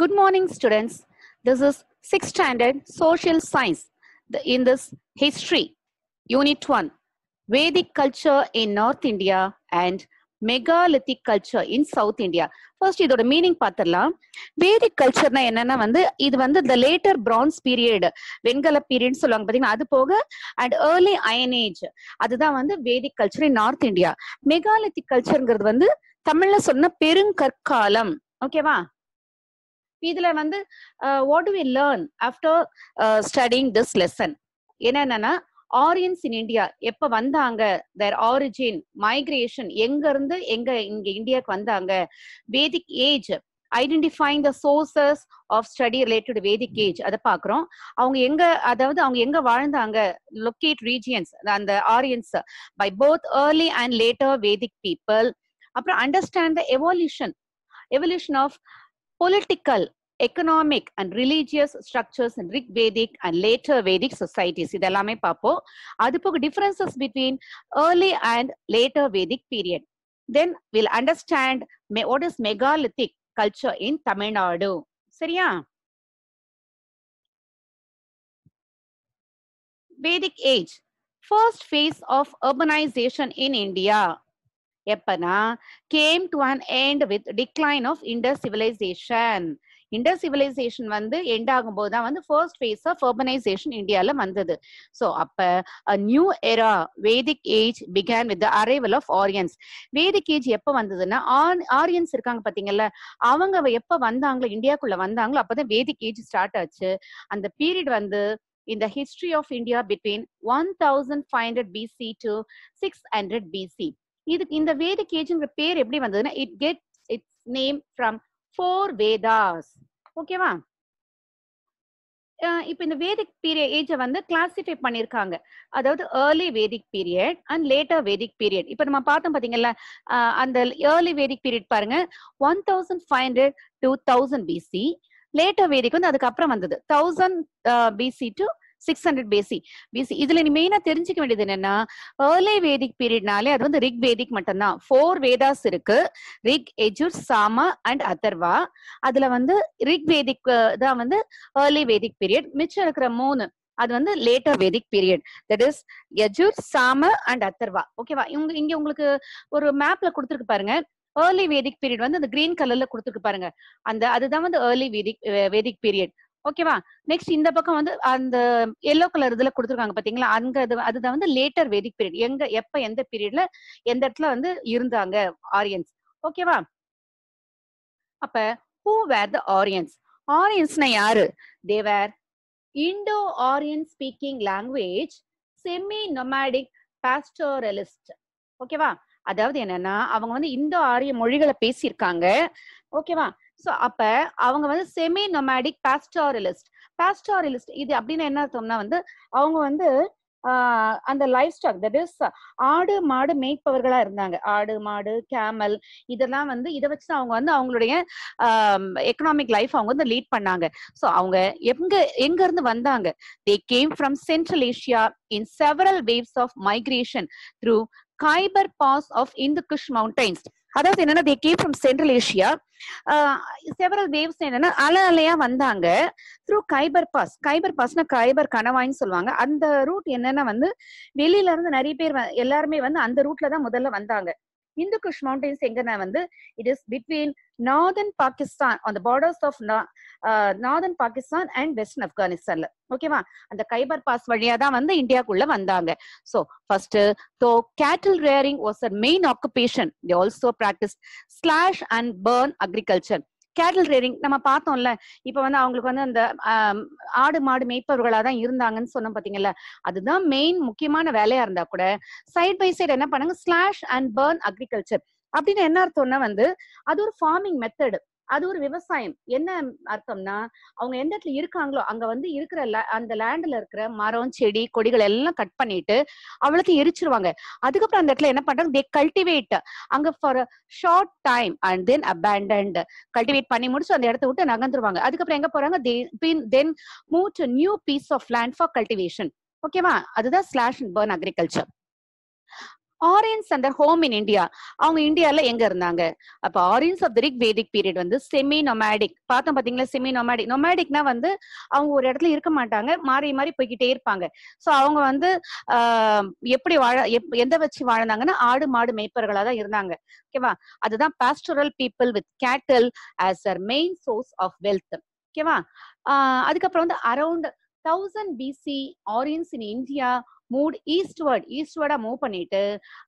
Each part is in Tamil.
Good morning, students. This is 6th standard social science. The, in this history, unit 1, Vedic culture in North India and megalithic culture in South India first இதோட மீனிங் பார்த்துடலாம் வேதிக் கல்ச்சர்னா என்னன்னா வந்து இது வந்து த லேட்டர் பிரான்ஸ் பீரியட் வெண்கல பீரியட்னு சொல்லுவாங்க பார்த்தீங்கன்னா அது போக அண்ட் ஏர்லி ஏஜ் அதுதான் வந்து Vedic culture in North India megalithic கல்ச்சருங்கிறது வந்து தமிழ்ல சொன்ன பெருங்கற்காலம் ஓகேவா இதுல வந்து what we learn after studying this lesson என்னென்னா ஆரியன்ஸ் இன் இந்தியா எப்ப வந்தாங்க தேர் ஆரிஜின் மைக்ரேஷன் எங்க இருந்து எங்க இங்க இந்தியாவுக்கு வந்தாங்க Vedic age identifying the sources of study related Vedic age அதை பாக்குறோம் அவங்க எங்க அதாவது அவங்க எங்க வாழ்ந்தாங்க லொக்கேட் ரீஜியன்ஸ் அந்த Aryans by both early and later Vedic people அப்புறம் understand the evolution evolution of political, economic and religious structures in Rig Vedic and later Vedic societies. இதலாமே பாப்போ. அதுப்புக்கு differences between early and later Vedic period. Then we'll understand what is megalithic culture in Tamil Nadu. சரியா? Vedic age. First phase of urbanization in India. எப்பனா came to an end with decline of Indus civilization Indus civilization வந்து எண்ட் ஆகும்போது தான் வந்து ஃபர்ஸ்ட் ஃபேஸ் ஆஃப் அர்பனைசேஷன் இந்தியாவில் வந்தது ஸோ அப்போ new era Vedic age began with arrival of Aryans Vedic age எப்போ வந்ததுன்னா ஆரியன்ஸ் இருக்காங்க பார்த்தீங்கல்ல அவங்க எப்போ வந்தாங்களோ இந்தியாக்குள்ளே வந்தாங்களோ அப்போ தான் வேதிக் ஏஜ் ஸ்டார்ட் ஆச்சு அந்த பீரியட் வந்து இந்த of India the one thousand five hundred BC to six hundred BC இது இந்த வேதிக் ஏஜ்ங்கிற பேர் எப்படி வந்ததுன்னா it get its name from four Vedas ஓகேவா இப்போ இந்த வேதிக் பீரியட் ஏஜை வந்து கிளாசிஃபை பண்ணியிருக்காங்க அதாவது early Vedic period and later Vedic period இப்போ நம்ம பார்த்தோம் பார்த்தீங்கல்ல அந்த ஏர்லி வேதிக் பீரியட் பாருங்க one thousand five hundred to thousand BC later Vedic வந்து அதுக்கப்புறம் வந்தது thousand BC to six hundred பேசி பிசி இதுல நீ மெயினா தெரிஞ்சுக்க வேண்டியது என்னன்னா ஏர்லி வேதிக் பீரியட்னாலே அது வந்து ரிக் வேதிக் மட்டும்தான் ஃபோர் வேதாஸ் இருக்கு ரிக் எஜுர் சாம அண்ட் அதர்வா அதுல வந்து ரிக் வேதிக் தான் வந்து ஏர்லி வேதிக் பீரியட் மிச்சம் இருக்கிற மூணு அது வந்து later Vedic period that is Yajur Sama and Atharva ஓகேவா இவங்க இங்க உங்களுக்கு ஒரு மேப்ல கொடுத்துருக்கு பாருங்க ஏர்லி வேதிக் பீரியட் வந்து அந்த கிரீன் கலர்ல கொடுத்துருக்கு பாருங்க அந்த அதுதான் வந்து ஏர்லி வேதிக் வேதிக் பீரியட் ஓகேவா நெக்ஸ்ட் இந்த பக்கம் வந்து அந்த எல்லோ கலர் இதுல கொடுத்துருக்காங்க பாத்தீங்களா அங்க அது அதுதான் வந்து லேட்டர் வெதிக் பீரியட் எங்க எப்ப எந்த பீரியட்ல எந்த இடத்துல வந்து இருந்தாங்க ஆரியன்ஸ் ஓகேவா அப்ப ஹூ வேர் த ஆரியன்ஸ் ஆரியன்ஸ்னா யாரு they were Indo Aryan speaking language semi nomadic pastoralist ஓகேவா அதாவது என்னன்னா அவங்க வந்து இந்தோ ஆரிய மொழிகளை பேசியிருக்காங்க ஓகேவா ஸோ அப்ப அவங்க வந்து செமி நொமேடிக் பாஸ்டாரலிஸ்ட் பாஸ்டாரலிஸ்ட் இது அப்படின்னு என்ன அர்த்தம்னா வந்து அவங்க வந்து அந்த லைஃப் ஸ்டாக் தட் இஸ் ஆடு மாடு மேய்ப்பவர்களா இருந்தாங்க ஆடு மாடு கேமல் இதெல்லாம் வந்து இதை வச்சு அவங்க வந்து அவங்களுடைய எக்கனாமிக் லைஃப் அவங்க வந்து லீட் பண்ணாங்க ஸோ அவங்க எங்க எங்க இருந்து வந்தாங்க they came from Central Asia in several waves of migration through Khyber Pass of Hindu Kush mountains அதாவது என்னன்னா they came from Central Asia several waves என்னன்னா அலை அலையா வந்தாங்க த்ரூ கைபர் பாஸ் கைபர் பாஸ்னா கைபர் கணவாய்ன்னு சொல்லுவாங்க அந்த ரூட் என்னன்னா வந்து வெளியில இருந்து நிறைய பேர் எல்லாருமே வந்து அந்த ரூட்ல தான் முதல்ல வந்தாங்க இந்து குஷ் மவுண்டன்ஸ் எங்கன்னா வந்து it is between northern Pakistan அந்த borders of northern Pakistan and western ஆப்கானிஸ்தான்ல ஓகேவா அந்த கைபர் பாஸ் வழியா தான் வந்து இந்தியாக்குள்ள வந்தாங்க so first though cattle rearing was a main occupation they also practice slash and burn agriculture cattle rearing நம்ம பார்த்தோம்ல இப்ப வந்து அவங்களுக்கு வந்து அந்த ஆடு மாடு மேய்ப்பவர்களா தான் இருந்தாங்கன்னு சொன்னோம் பாத்தீங்கல்ல அதுதான் மெயின் முக்கியமான வேலையா இருந்தா கூட சைட் பை சைடு என்ன பண்ணுங்க ஸ்லாஷ் அண்ட் பேர்ன் அக்ரிகல்ச்சர் அப்படின்னு என்ன அர்த்தம்னா வந்து அது ஒரு ஃபார்மிங் மெத்தடு அது ஒரு விவசாயம் என்ன அர்த்தம்னா அவங்க எந்த இடத்துல இருக்காங்களோ அங்க வந்து இருக்கிற அந்த லேண்ட்ல இருக்கிற மரம் செடி கொடிகள் எல்லாம் கட் பண்ணிட்டு அவளுக்கு எரிச்சிருவாங்க அதுக்கப்புறம் அந்த இடத்துல என்ன பண்றாங்க தே கல்டிவேட் அங்க for short time and then abandoned cultivate பண்ணி முடிச்சு அந்த இடத்த விட்டு நகர்ந்துருவாங்க அதுக்கப்புறம் எங்க போறாங்க then move to new piece of land for cultivation ஓகேவா அதுதான் slash and burn agriculture Aryans and home in India அவங்க இந்தியால எங்க இருந்தாங்க அப்ப Aryans of the Rig Vedic period வந்து செமி நொமேடிக் பார்த்தோம் பாத்தீங்களா செமி நொமேடிக் நொமேடிக்னா வந்து அவங்க ஒரு இடத்துல இருக்க மாட்டாங்க மாறி மாறி போய்கிட்டே இருப்பாங்க ஸோ அவங்க வந்து எப்படி வாழ எந்த வச்சு வாழ்ந்தாங்கன்னா ஆடு மாடு மேய்ப்பர்களா தான் இருந்தாங்க ஓகேவா அதுதான் pastoral people with cattle as a main source of wealth ஓகேவா அதுக்கப்புறம் வந்து around thousand BC Aryans in India move eastward ஈஸ்ட்வர்டா மூவ் பண்ணிட்டு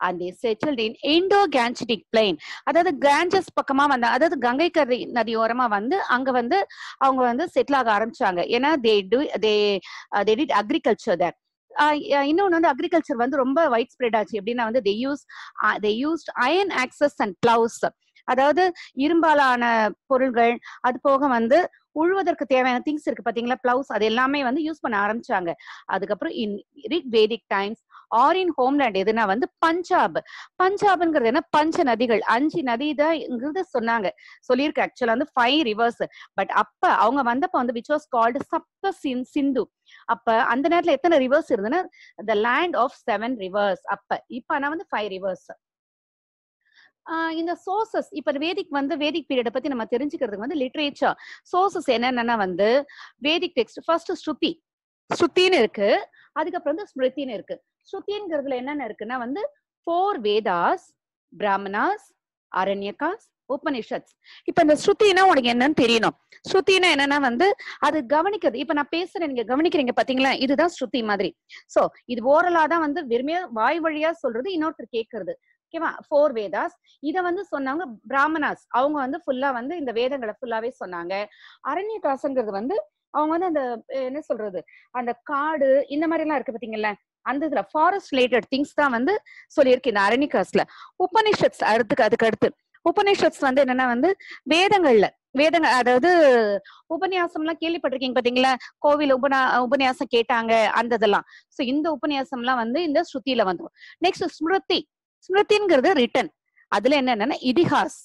அந்த settled in Indo Gangetic plain அதாவது கிராஞ்சஸ் பக்கமா வந்த அதாவது கங்கை கரை நதியோரமா வந்து அங்க வந்து அவங்க வந்து செட்டில் ஆக ஆரம்பிச்சாங்க ஏன்னா they do they they did agriculture there இன்னொன்று வந்து அக்ரிகல்ச்சர் வந்து ரொம்ப வைட் ஸ்ப்ரெட் ஆச்சு எப்படின்னா வந்து they use they used iron axes and ploughs அதாவது இரும்பாலான பொருள்கள் அது போக வந்து உழுவதற்கு தேவையான திங்ஸ் இருக்கு பாத்தீங்களா பிளவுஸ் அது எல்லாமே வந்து யூஸ் பண்ண ஆரம்பிச்சாங்க அதுக்கப்புறம் in Rig Vedic times are in homeland எதுனா வந்து பஞ்சாப் பஞ்சாப்ங்கிறது என்ன பஞ்ச நதிகள் அஞ்சு நதி தான் சொன்னாங்க சொல்லியிருக்கு ஆக்சுவலா வந்து ஃபைவ் ரிவர்ஸ் பட் அப்ப அவங்க வந்தப்ப வந்து விச் வாஸ் கால்டு சப்த சிந்து அப்ப அந்த நேரத்துல எத்தனை ரிவர்ஸ் இருந்ததுன்னா the land of seven rivers அப்ப இப்ப ஆனா வந்து ஃபைவ் ரிவர்ஸ் இந்த சோர்சஸ் இப்ப வேதிக் வந்து வேதிக் பீரியடை பத்தி நம்ம தெரிஞ்சுக்கிறதுக்கு வந்து லிட்ரேச்சர் சோர்சஸ் என்னென்னா வந்து வேதிக் டெக்ஸ்ட் ஃபர்ஸ்ட் ஸ்ருதி ஸ்ருத்தின்னு இருக்கு அதுக்கப்புறம் வந்து ஸ்மிருத்தின்னு இருக்கு ஸ்ருத்திங்கிறதுல என்னென்ன இருக்குன்னா வந்து ஃபோர் வேதாஸ் பிராமணாஸ் அரண்யகாஸ் உபனிஷத் இப்ப இந்த ஸ்ருத்தினா உனக்கு என்னன்னு தெரியணும் ஸ்ருத்தினா என்னன்னா வந்து அது கவனிக்கிறது இப்ப நான் பேசுறேன் நீங்க கவனிக்கிறீங்க பாத்தீங்களா இதுதான் ஸ்ருதி மாதிரி சோ இது ஓரலா தான் வந்து வெறுமையா வாய் வழியா சொல்றது இன்னொருத்தர் கேட்கறது ஓகேவா ஃபோர் வேதாஸ் இதை வந்து சொன்னவங்க பிராமணாஸ் அவங்க வந்து ஃபுல்லா வந்து இந்த வேதங்களை ஃபுல்லாவே சொன்னாங்க அரண்யகாசங்கிறது வந்து அவங்க வந்து அந்த என்ன சொல்றது அந்த காடு இந்த மாதிரி எல்லாம் இருக்கு பாத்தீங்கல்ல அந்த இதுல ஃபாரஸ்ட் ரிலேட்டட் திங்ஸ் தான் வந்து சொல்லியிருக்கு இந்த அரணிகாஸ்ல உபநிஷத்ஸ் அடுத்துக்கு அதுக்கு அடுத்து உபநிஷத்ஸ் வந்து என்னன்னா வந்து வேதங்கள்ல வேதங்கள் அதாவது உபன்யாசம் எல்லாம் கேள்விப்பட்டிருக்கீங்க பாத்தீங்களா கோவில் உபனா உபன்யாசம் கேட்டாங்க அந்த இதெல்லாம் சோ இந்த உபன்யாசம் எல்லாம் வந்து இந்த ஸ்ருதியில வந்துடும் நெக்ஸ்ட் ஸ்மிருதி ஸ்மிருதிங்கிறது ரிட்டன் அதுல என்னன்னா இதிகாஸ்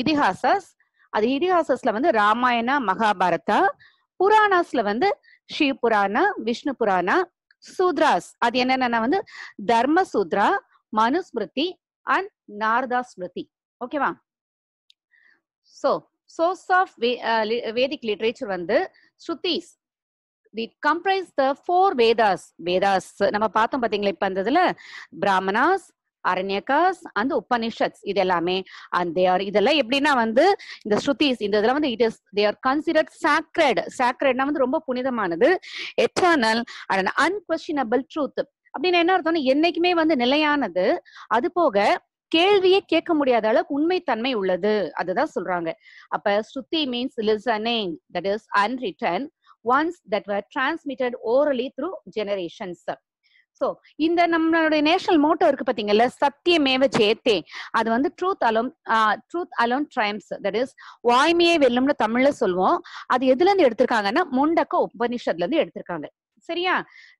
இதிகாசஸ் அது இதிகாசஸ்ல வந்து ராமாயணா மகாபாரதா புராணாஸ்ல வந்து ஸ்ரீ புராணா விஷ்ணு புராணா சூத்ராஸ் அது என்னென்னா வந்து தர்ம சூத்ரா மனுஸ்மிருதி அண்ட் நாரதா ஸ்மிருதி ஓகேவா so source of Vedic literature வந்து Shrutis the comprise the four Vedas Vedas நம்ம பார்த்தோம் பார்த்தீங்களா இப்போ அந்த பிராமணாஸ் அரண்யகாஸ் அந்த உபனிஷத்ஸ் இது எல்லாமே அண்ட் தேர் இதெல்லாம் எப்படின்னா வந்து இந்த ஸ்ருதிஸ் இந்த இதெல்லாம் வந்து it is there considered sacred சாக்ரட்னா வந்து ரொம்ப புனிதமானது எட்டர்னல் அண்ட் அன்கொஸ்டினபிள் ட்ரூத் அப்படின்னு என்ன அர்த்தம்னா என்னைக்குமே வந்து நிலையானது அது போக கேள்வியே கேட்க முடியாத அளவுக்கு உண்மை தன்மை உள்ளது அதுதான் சொல்றாங்க அப்ப Shruti means listening that is unwritten ones that were transmitted orally through generations so இந்த நம்மளுடைய நேஷனல் மோட்டோ இருக்கு பாத்தீங்கல்ல சத்தியமேவ சேத்தே அது வந்து truth alone truth alone triumphs that is வாய்மையே வெல்லும்னு தமிழ்ல சொல்லுவோம் அது எதுல இருந்து எடுத்திருக்காங்கன்னா முண்டக்க உபனிஷத்துல இருந்து எடுத்திருக்காங்க சரியா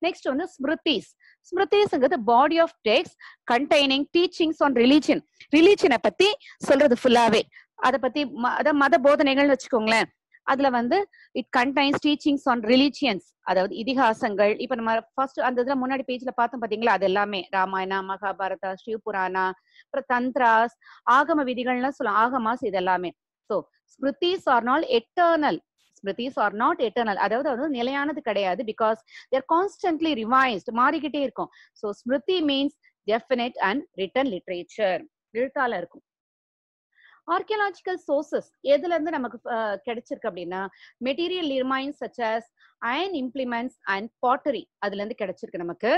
நெக்ஸ்ட் வந்து ஸ்மிருதிஸ் ஸ்மிருதிஸ்ங்கிறது body of texts containing teachings on religion ரிலீஜனை பத்தி சொல்றது ஃபுல்லாவே அதை பத்தி மத போதனைகள்னு வச்சுக்கோங்களேன் அதுல வந்து it contains teachings on religions அதாவது இதிகாசங்கள் இப்ப நம்ம ஃபர்ஸ்ட் அந்த இதுல முன்னாடி பேஜ்ல பார்த்தோம் பாத்தீங்களா அது எல்லாமே ராமாயணா மகாபாரதா ஸ்ரீபுராணா அப்புறம் தந்திராஸ் ஆகம விதிகள்லாம் சொல்லலாம் ஆகமாஸ் இது எல்லாமே so Smritis are not eternal Smritis are not eternal அதாவது அது நிலையானது கிடையாது பிகாஸ் தேர் கான்ஸ்டன்ட்லி ரிவைஸ்ட் மாறிக்கிட்டே இருக்கும் so Smriti means definite and written literature எழுத்தால இருக்கும் ஆர்கியலாஜிக்கல் சோர்சஸ் எதுல இருந்து நமக்கு கிடைச்சிருக்கு அப்படின்னா material remains such as iron implements and pottery அதுல இருந்து கிடைச்சிருக்கு நமக்கு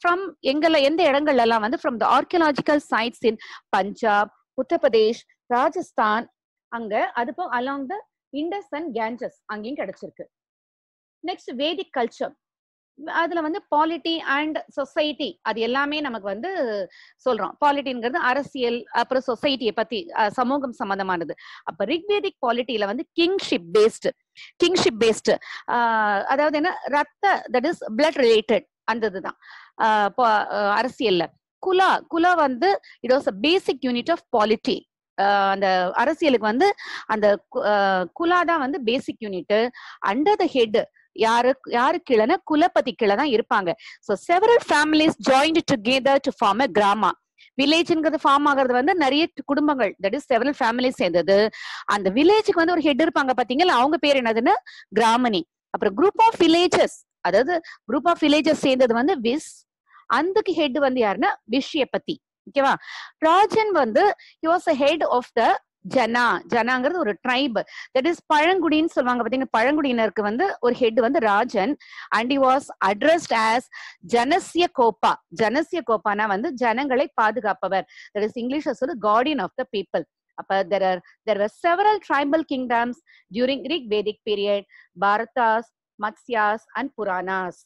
ஃப்ரம் எங்கல எந்த இடங்கள்ல எல்லாம் வந்து from the archaeological sites in Punjab Uttar Pradesh Rajasthan அங்க அது போ along the Indus and Ganges அங்கேயும் கிடைச்சிருக்கு நெக்ஸ்ட் வேதிக் கல்ச்சர் அதுல வந்து பாலிட்டி அண்ட் சொசைட்டி அது எல்லாமே நமக்கு வந்து சொல்றோம் பாலிட்டிங்கிறது அரசியல் அப்புறம் சொசைட்டியை பத்தி சமூகம் சம்பந்தமானது அப்ப ரிக்வேதிக் பாலிட்டியில வந்து கிங்ஷிப் பேஸ்டு கிங்ஷிப் பேஸ்டு அதாவது என்ன ரத்த தட் இஸ் பிளட் ரிலேட்டட் அந்த இதுதான் அரசியல்ல குலா குலா வந்து it was a basic unit of polity அந்த அரசியலுக்கு வந்து அந்த குலா தான் வந்து basic unit under the head யாரு யாரு கீழனா குலப்பதி கீழே தான் இருப்பாங்க so several families joined together to form a grama வில்லேஜ்ங்கிறது ஃபார்ம் ஆகிறது வந்து நிறைய குடும்பங்கள் தட் இஸ் செவரல் ஃபேமிலி சேர்ந்தது அந்த வில்லேஜுக்கு வந்து ஒரு ஹெட் இருப்பாங்க பாத்தீங்களா அவங்க பேர் என்னதுன்னு கிராமணி அப்புறம் குரூப் ஆஃப் வில்லேஜஸ் அதாவது குரூப் ஆஃப் வில்லேஜஸ் சேர்ந்தது வந்து விஸ் அந்தக்கு ஹெட் வந்து யாருன்னா விஷய பத்தி ஓகேவா ராஜன் வந்து he was head of the jana ஜனாங்கிறது ஒரு ட்ரைப் தட் இஸ் பழங்குடின்னு சொல்லுவாங்க பாத்தீங்கன்னா பழங்குடியினருக்கு வந்து ஒரு ஹெட் வந்து rajan and he was addressed as janasya gopa janasya கோப்பானா வந்து ஜனங்களை பாதுகாப்பவர் தட் இஸ் இங்கிலீஷ் வந்து கார்டியன் ஆஃப் த பீப்புள் அப்ப there are there are several tribal kingdoms during Rig Vedic period Bharatas Matsyas and Puranas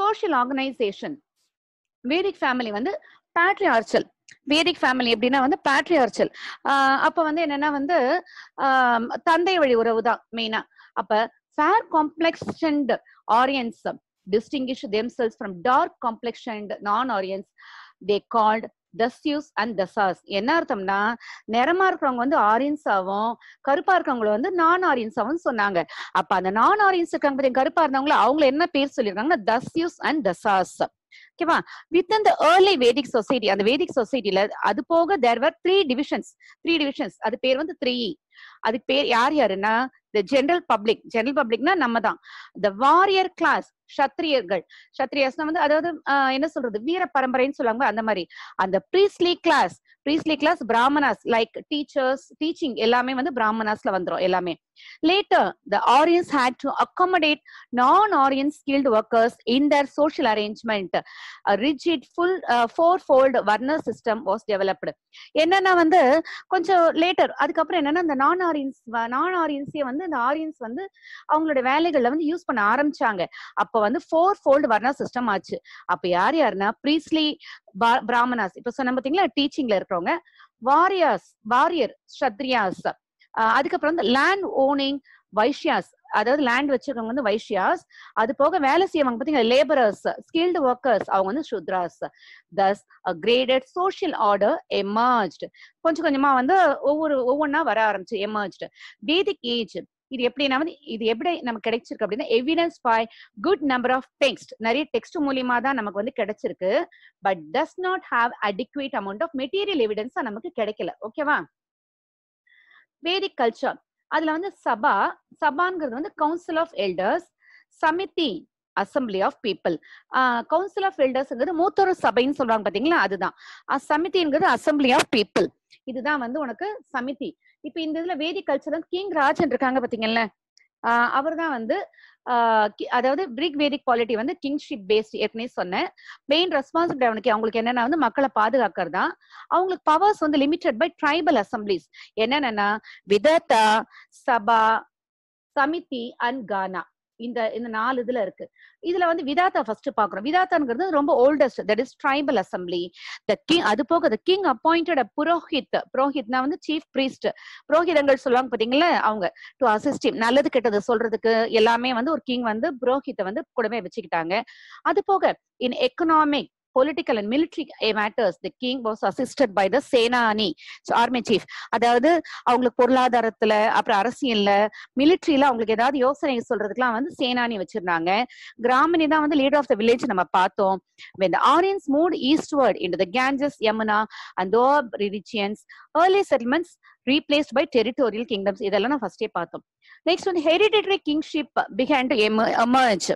social organisation Vedic family வந்து ஆர்ச்சல் வேதிக் ஃபேமிலி எப்படின்னா வந்து பேட்ரியார்ச்சல் அப்ப வந்து என்னன்னா வந்து தந்தை வழி உறவு தான் மெயினா அப்ப fair complex and Aryans distinguish themselves from dark complex and non Aryans they called Dasyus and Dasas என்ன அர்த்தம்னா நிறமா இருக்கிறவங்க வந்து ஆரியன்ஸ் ஆகும் கருப்பா இருக்கிறவங்கள வந்து நான் ஆரியன்ஸ் ஆகும் சொன்னாங்க அப்ப அந்த நான் ஆரியன்ஸ் இருக்காங்க பத்தி கருப்பா இருந்தவங்களை அவங்கள என்ன பேர் சொல்லியிருக்காங்கன்னா தஸ்யூஸ் அண்ட் தசாஸ் ஓகேவா வித் இந்த ஏர்லி வேதிக் சொசைட்டி அந்த வேதிக் சொசைட்டில அது போக there were three divisions three divisions அது பேர் வந்து த்ரீ அதுக்கு பேர் யார் யாருன்னா த ஜென்ரல் பப்ளிக் ஜென்ரல் பப்ளிக்னா நம்ம தான் த வாரியர் கிளாஸ் சத்திரியர்கள் சத்திரியர்ஸ்னா வந்து அதாவது என்ன சொல்றது வீர பரம்பரைன்னு சொல்லுவாங்க அந்த மாதிரி அந்த priestly class priestly class Brahmanas like teachers teaching எல்லாமே வந்து பிராமணாஸ்ல வந்துரும் எல்லாமே later the Aryans had to accommodate non Aryan skilled workers in their social arrangement rigid full four fold varna system was developed என்னன்னா வந்து கொஞ்சம் லேட்டர் அதுக்கப்புறம் என்னன்னா இந்த நான் ஆரியன்ஸ் நான் ஆரியன்ஸே வந்து வந்து இந்த ஆரியன்ஸ் வந்து அவங்களோட வேலைகள்ல வந்து யூஸ் பண்ண ஆரம்பிச்சாங்க அப்ப வந்து ஃபோர் ஃபோல்டு வர்ணா சிஸ்டம் ஆச்சு அப்ப யார் யாருன்னா பிரீஸ்லி பிராமணாஸ் இப்ப சொன்ன பாத்தீங்களா டீச்சிங்ல இருக்கிறவங்க வாரியர்ஸ் வாரியர் ஷத்ரியாஸ் அதுக்கப்புறம் வந்து லேண்ட் ஓனிங் வைஷ்யாஸ் அதாவது லேண்ட் வச்சிருக்கவங்க வந்து வைஷ்யாஸ் அது போக வேலை செய்யவங்க பாத்தீங்கன்னா லேபரர்ஸ் ஸ்கில்டு ஒர்க்கர்ஸ் அவங்க வந்து Shudras thus a graded social order emerged கொஞ்சம் கொஞ்சமா வந்து ஒவ்வொரு ஒவ்வொன்னா வர ஆரம்பிச்சு எமர்ஜ்டு வேதிக் ஏஜ் இது எப்படின்னா வந்து இது எப்படி நமக்கு கிடைச்சிருக்கு அப்படின்னா evidence by good number of text நிறைய டெக்ஸ்ட் மூலியமா தான் நமக்கு வந்து கிடைச்சிருக்கு but does not have adequate amount of material எவிடன்ஸா நமக்கு கிடைக்கல ஓகேவா வேதிக் கல்ச்சர் அதுல வந்து சபா சபாங்கிறது வந்து council of elders samiti assembly of people council of எல்டர்ஸ்ங்கிறது மூத்தோர் சபைன்னு சொல்றாங்க பாத்தீங்களா அதுதான் சமிதிங்கிறது அசம்பிளி ஆஃப் பீப்புள் இதுதான் வந்து உனக்கு சமிதி இப்ப இந்த இதுல வேதி கல்ச்சர் கிங் ராஜன் இருக்காங்க பாத்தீங்கல்ல அவர் தான் வந்து அதாவது பிரிக் வேதி குவாலிட்டி வந்து கிங்ஷிப் பேஸ்ட் ஏற்கனவே சொன்னேன் மெயின் ரெஸ்பான்சிபிலிட்டி அவனுக்கு அவங்களுக்கு என்னன்னா வந்து மக்களை பாதுகாக்கிறது தான் அவங்களுக்கு பவர்ஸ் வந்து லிமிடெட் பை ட்ரைபல் அசம்பிளிஸ் என்னென்னா விதத்தா சபா சமிதி அண்ட் கானா இந்த இந்த நாலு இதுல இருக்கு இதுல வந்து விதாத்தா ஃபர்ஸ்ட் பாக்குறோம் விதாத்தாங்கிறது ரொம்ப oldest that is tribal assembly the king அது போக த கிங் அப்பாயிண்டட் புரோஹித் புரோஹித்னா வந்து சீஃப் பிரீஸ்ட் புரோஹிதங்கள் சொல்லுவாங்க பாத்தீங்களா அவங்க டு அசிஸ்ட் நல்லது கெட்டது சொல்றதுக்கு எல்லாமே வந்து ஒரு கிங் வந்து புரோஹித்தை வந்து கூடவே வச்சுக்கிட்டாங்க அது போக in economic political and military matters the king was assisted by the senani army chief அதாவது அவங்களுக்கு பொருளாதாரத்துல அப்புறம் அரசியல்ல மிலிட்ரியில அவங்களுக்கு ஏதாவது யோசனை சொல்றதுக்குலாம் வந்து சேனானி வச்சிருந்தாங்க கிராமினி தான் வந்து லீடர் ஆஃப் த வில்லேஜ் நம்ம பார்த்தோம் when the Aryans moved eastward into the Ganges Yamuna and Doab religions early settlements replaced by territorial kingdoms இதெல்லாம் நான் ஃபர்ஸ்டே பார்த்தோம் நெக்ஸ்ட் வந்து hereditary kingship began to emerge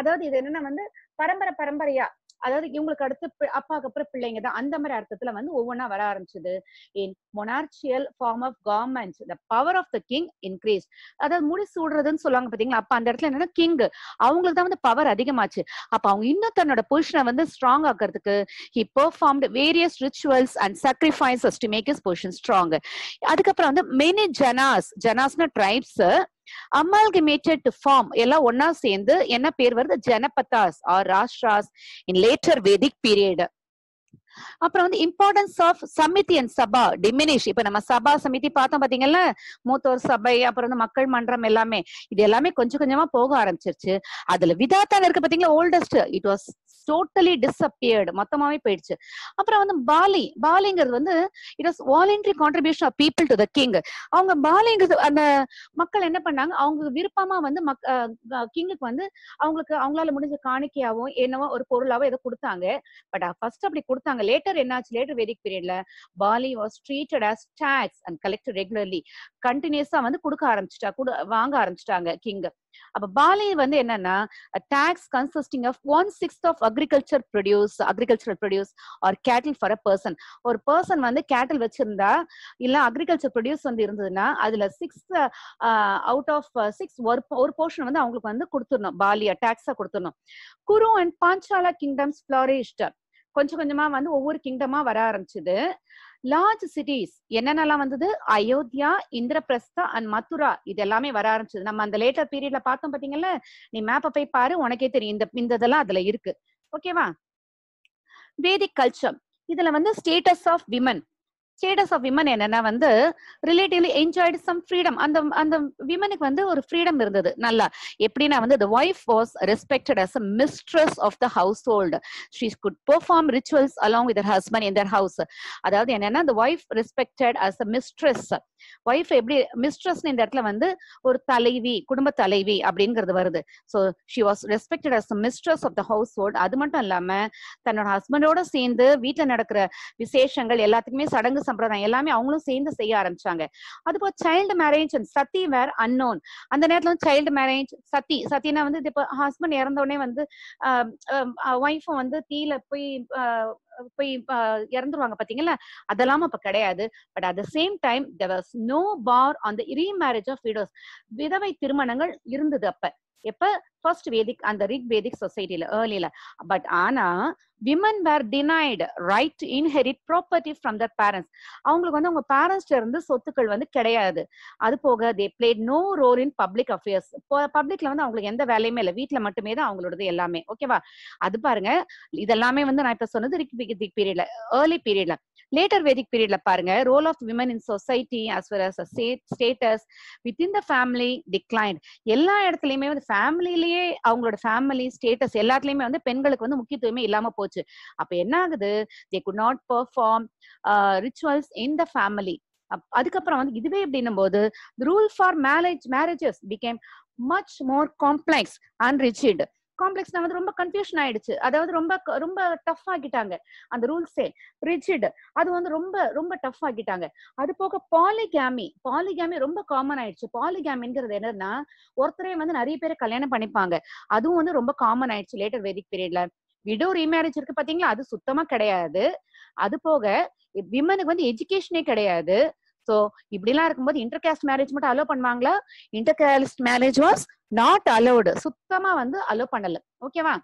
அதாவது இது என்னன்னா வந்து பரம்பரை பரம்பரையா அதாவது இவங்களுக்கு அடுத்து அப்பாவுக்கு அப்புறம் பிள்ளைங்க தான் அந்த மாதிரி அர்த்தத்துல வந்து ஒவ்வொன்றா வர ஆரம்பிச்சது in monarchial form of government the power of the king increase அதாவது முடி சூடுறதுன்னு சொல்லுவாங்க பாத்தீங்களா அப்ப அந்த இடத்துல என்னன்னா கிங் அவங்களுக்கு தான் வந்து பவர் அதிகமாச்சு அப்ப அவங்க இன்னும் தன்னோட பொசிஷனை வந்து ஸ்ட்ராங் ஆக்குறதுக்கு he performed various rituals and sacrifices to make his position strong அதுக்கப்புறம் வந்து மெனி ஜனாஸ் ஜனாஸ்னா ட்ரைப்ஸ் அமால்கமேட்டட் டு ஃபார்ம் எல்லாம் ஒன்னா சேர்ந்து என்ன பேர் வருது janapadas or rashtras in later Vedic period அப்புறம் வந்து importance of samiti and sabha diminish இப்ப நம்ம சபா சமிதி பார்த்தோம் பாத்தீங்கல்ல மூத்தோர் சபை அப்புறம் வந்து மக்கள் மன்றம் எல்லாமே இது எல்லாமே கொஞ்சம் கொஞ்சமா போக ஆரம்பிச்சிருச்சு அதுல விதாத்தான் இருக்கு பாத்தீங்களா oldest it was totally disappeared மொத்தமாவே போயிடுச்சு அப்புறம் வந்து பாலி பாலிங்கிறது வந்து it was voluntary contribution of people to the king அவங்க பாலிங்கிறது அந்த மக்கள் என்ன பண்ணாங்க அவங்க விருப்பமா வந்து மக் கிங்குக்கு வந்து அவங்களுக்கு அவங்களால முடிஞ்ச காணிக்கையாவும் என்னவோ ஒரு பொருளாவோ ஏதோ கொடுத்தாங்க பட் ஃபர்ஸ்ட் அப்படி கொடுத்தாங்க லேட்டர் என்னாச்சு லேட்டர் வேதிக் பீரியட்ல Bali was treated as tax and collected regularly கண்டினியூஸா வந்து கொடுக்க ஆரம்பிச்சிட்டா கூட வாங்க ஆரம்பிச்சிட்டாங்க கிங் அப்ப பாலி வந்து என்னன்னா tax consisting of one sixth of agriculture produce agricultural produce or cattle for a person ஒரு பர்சன் வந்து கேட்டில் வச்சிருந்தா இல்ல அக்ரிகல்ச்சர் ப்ரொடியூஸ் வந்து இருந்ததுன்னா அதுல சிக்ஸ் அவுட் ஆஃப் சிக்ஸ் ஒரு ஒரு போர்ஷன் வந்து அவங்களுக்கு வந்து கொடுத்துடணும் பாலியா டாக்ஸா கொடுத்துடணும் குரு அண்ட் பாஞ்சாலா கிங்டம்ஸ் ஃபிளாரிஸ்டர் கொஞ்சம் கொஞ்சமா வந்து ஒவ்வொரு கிங்டமா வர ஆரம்பிச்சது லார்ஜ் சிட்டிஸ் என்னென்னலாம் வந்தது அயோத்தியா இந்திரபிரஸ்தா அண்ட் மதுரா இது எல்லாமே வர ஆரம்பிச்சது நம்ம அந்த லேட்டர் பீரியட்ல பார்த்தோம் பாத்தீங்கல்ல நீ மேப்பை போய் பாரு உனக்கே தெரியும் இந்த இந்த இதெல்லாம் அதுல இருக்கு ஓகேவா வேதிக் கல்ச்சர் இதுல வந்து status of women status of women என்னன்னா வந்து ரிலேட்டிவ்லி என்ஜாய்டு சம் ஃப்ரீடம் அந்த அந்த விமனுக்கு வந்து ஒரு ஃப்ரீடம் இருந்தது நல்லா எப்படின்னா வந்து the wife was respected as a mistress of the household she could perform rituals along with husband in their house அதாவது என்னன்னா இந்த wife respected as a mistress wife எப்படி மிஸ்ட்ரஸ் இந்த இடத்துல வந்து ஒரு தலைவி குடும்ப தலைவி அப்படிங்கிறது வருது so she was respected as mistress of the household அது மட்டும் இல்லாம தன்னோட ஹஸ்பண்டோட சேர்ந்து வீட்டில் நடக்கிற விசேஷங்கள் எல்லாத்துக்குமே சடங்கு சம்பிரதாயம் எல்லாமே அவங்களும் சேர்ந்து செய்ய ஆரம்பிச்சாங்க அதுபோல் child marriage sati were unknown அந்த நேரத்துல வந்து சைல்டு மேரேஜ் சத்தி சத்தினா வந்து இப்போ ஹஸ்பண்ட் இறந்தோடனே வந்து ஒய்ஃபும் வந்து தீல போய் போய் இறந்துருவாங்க பாத்தீங்களா அதெல்லாம் அப்ப கிடையாது but at the same time there was no bar on the marriage of widows விதவை திருமணங்கள் இருந்தது அப்ப எப்ப ஃபர்ஸ்ட் வேதிக் அந்த ரிக் வேதிக் சொசைட்டில ஏர்லியில பட் ஆனா women were denied right inherit property from their parents அவங்களுக்கு வந்து அவங்க பேரண்ட்ஸ்ல இருந்து சொத்துக்கள் வந்து கிடையாது அது போக they played no role in public affairs பப்ளிக்ல வந்து அவங்களுக்கு எந்த வேலையுமே இல்லை வீட்டுல மட்டுமே தான் அவங்களோடது எல்லாமே ஓகேவா அது பாருங்க இதெல்லாமே வந்து நான் இப்ப சொன்னது ரிக் பீரியட்ல ஏர்லி பீரியட்ல லேட்டர் வேதிக் பீரியட்ல பாருங்க role of women in society as well as status within the family decline எல்லா இடத்துலையுமே வந்து ஃபேமிலிலேயே அவங்களோட ஃபேமிலி ஸ்டேட்டஸ் எல்லாத்துலயுமே வந்து பெண்களுக்கு வந்து முக்கியத்துவமே இல்லாம போச்சு அப்ப என்ன ஆகுது they could not perform rituals in the family அதுக்கப்புறம் வந்து இதுவே அப்படின்னும் போது rule for marriage marriages became much more complex and rigid காம்ப்ளெக்ஸ்ல வந்து ரொம்ப கன்ஃபியூஷன் ஆயிடுச்சு அதாவது ரொம்ப ரொம்ப டஃப் ஆக்கிட்டாங்க அந்த ரூல்ஸே ரிஜிட் அது வந்து ரொம்ப ரொம்ப டஃப் ஆக்கிட்டாங்க அது போக பாலிகாமி பாலிகேமி ரொம்ப காமன் ஆயிடுச்சு பாலிகேமிங்கிறது என்னன்னா ஒருத்தரே வந்து நிறைய பேர் கல்யாணம் பண்ணிப்பாங்க அதுவும் வந்து ரொம்ப காமன் ஆயிடுச்சு லேட்டர் வெதிக் பீரியட்ல விடோ ரீமேரேஜ் இருக்கு பாத்தீங்களா அது சுத்தமா கிடையாது அது போக விமனுக்கு வந்து எஜுகேஷனே கிடையாது ஸோ இப்படிலாம் இருக்கும்போது இன்டர் கேஸ்ட் மேரேஜ் மட்டும் அலோவ் பண்ணுவாங்களா inter caste marriage was not allowed சுத்தமா வந்து அலோவ் பண்ணல ஓகேவா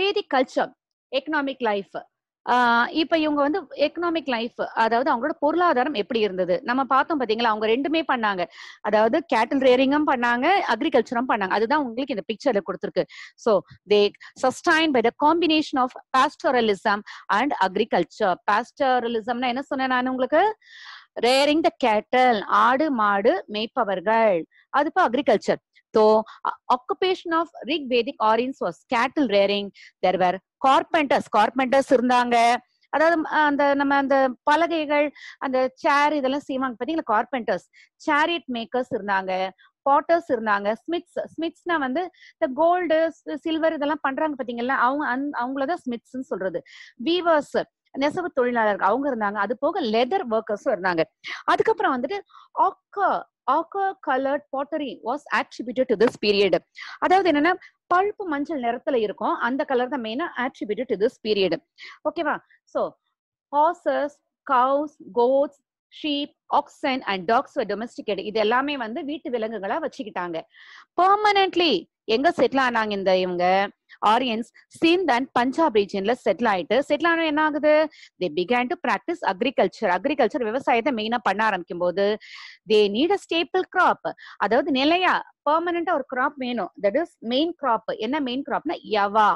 வேதி கல்ச்சர் எக்கனாமிக் லைஃப் இப்ப இவங்க வந்து எக்கனாமிக் லைஃப் அதாவது அவங்களோட பொருளாதாரம் எப்படி இருந்தது நம்ம பார்த்தோம் பாத்தீங்களா அவங்க ரெண்டுமே பண்ணாங்க அதாவது கேட்டல் ரேரிங்கும் பண்ணாங்க அக்ரிகல்ச்சரும் பண்ணாங்க அதுதான் உங்களுக்கு இந்த பிக்சர்ல கொடுத்துருக்கு so they sustain by the combination of pastoralism and agriculture பாஸ்டரலிசம்னா என்ன சொன்னேன் நான் உங்களுக்கு ரேரிங் த கேட்டல் ஆடு மாடு மேய்ப்பவர்கள் அது இப்போ agriculture So uh, occupation of Rig Vedic origins was cattle rearing. There were carpenters, carpenters இருந்தாங்க அதாவது அந்த நம்ம அந்த பலகைகள் அந்த சேர் இதெல்லாம் செய்வாங்க பார்த்தீங்களா கார்பெண்டர்ஸ் சேரியட் மேக்கர்ஸ் இருந்தாங்க பாட்டர்ஸ் இருந்தாங்க ஸ்மித்ஸ் ஸ்மித்ஸ்னா வந்து இந்த கோல்டு சில்வர் இதெல்லாம் பண்றாங்க பார்த்தீங்களா அவங்க அந் அவங்களதான் ஸ்மித்ஸ்ன்னு சொல்றது வீவர்ஸ் நெசவு தொழிலாளர்கள் அவங்க இருந்தாங்க அது போக லெதர் ஒர்க்கர்ஸும் இருந்தாங்க அதுக்கப்புறம் வந்துட்டு ochre ochre coloured pottery was attributed to this period அதாவது என்னன்னா பழுப்பு மஞ்சள் நிறத்துல இருக்கும் அந்த கலர் தான் மெயினா ஆட்ரிபியூட்டட் டு திஸ் பீரியட் ஓகேவா so horses cows goats sheep oxen and dogs domesticate இது எல்லாமே வந்து வீட்டு விலங்குகளா வச்சுக்கிட்டாங்க பெர்மனன்ட்லி எங்க செட்டில் ஆனாங்க இந்த இவங்க ஆரியன்ஸ் சிந்த் அண்ட் பஞ்சாப் ரீஜன்ல செட்டில் ஆயிட்டு செட்டில் ஆன என்ன ஆகுது they began to practise agriculture agriculture விவசாயத்தை மெயினா பண்ண ஆரம்பிக்கும் போது they need a stable crop அதாவது நிலையா பெர்மனண்டா ஒரு கிராப் வேணும் தட் இஸ் மெயின் கிராப் என்ன மெயின் கிராப்னா யவா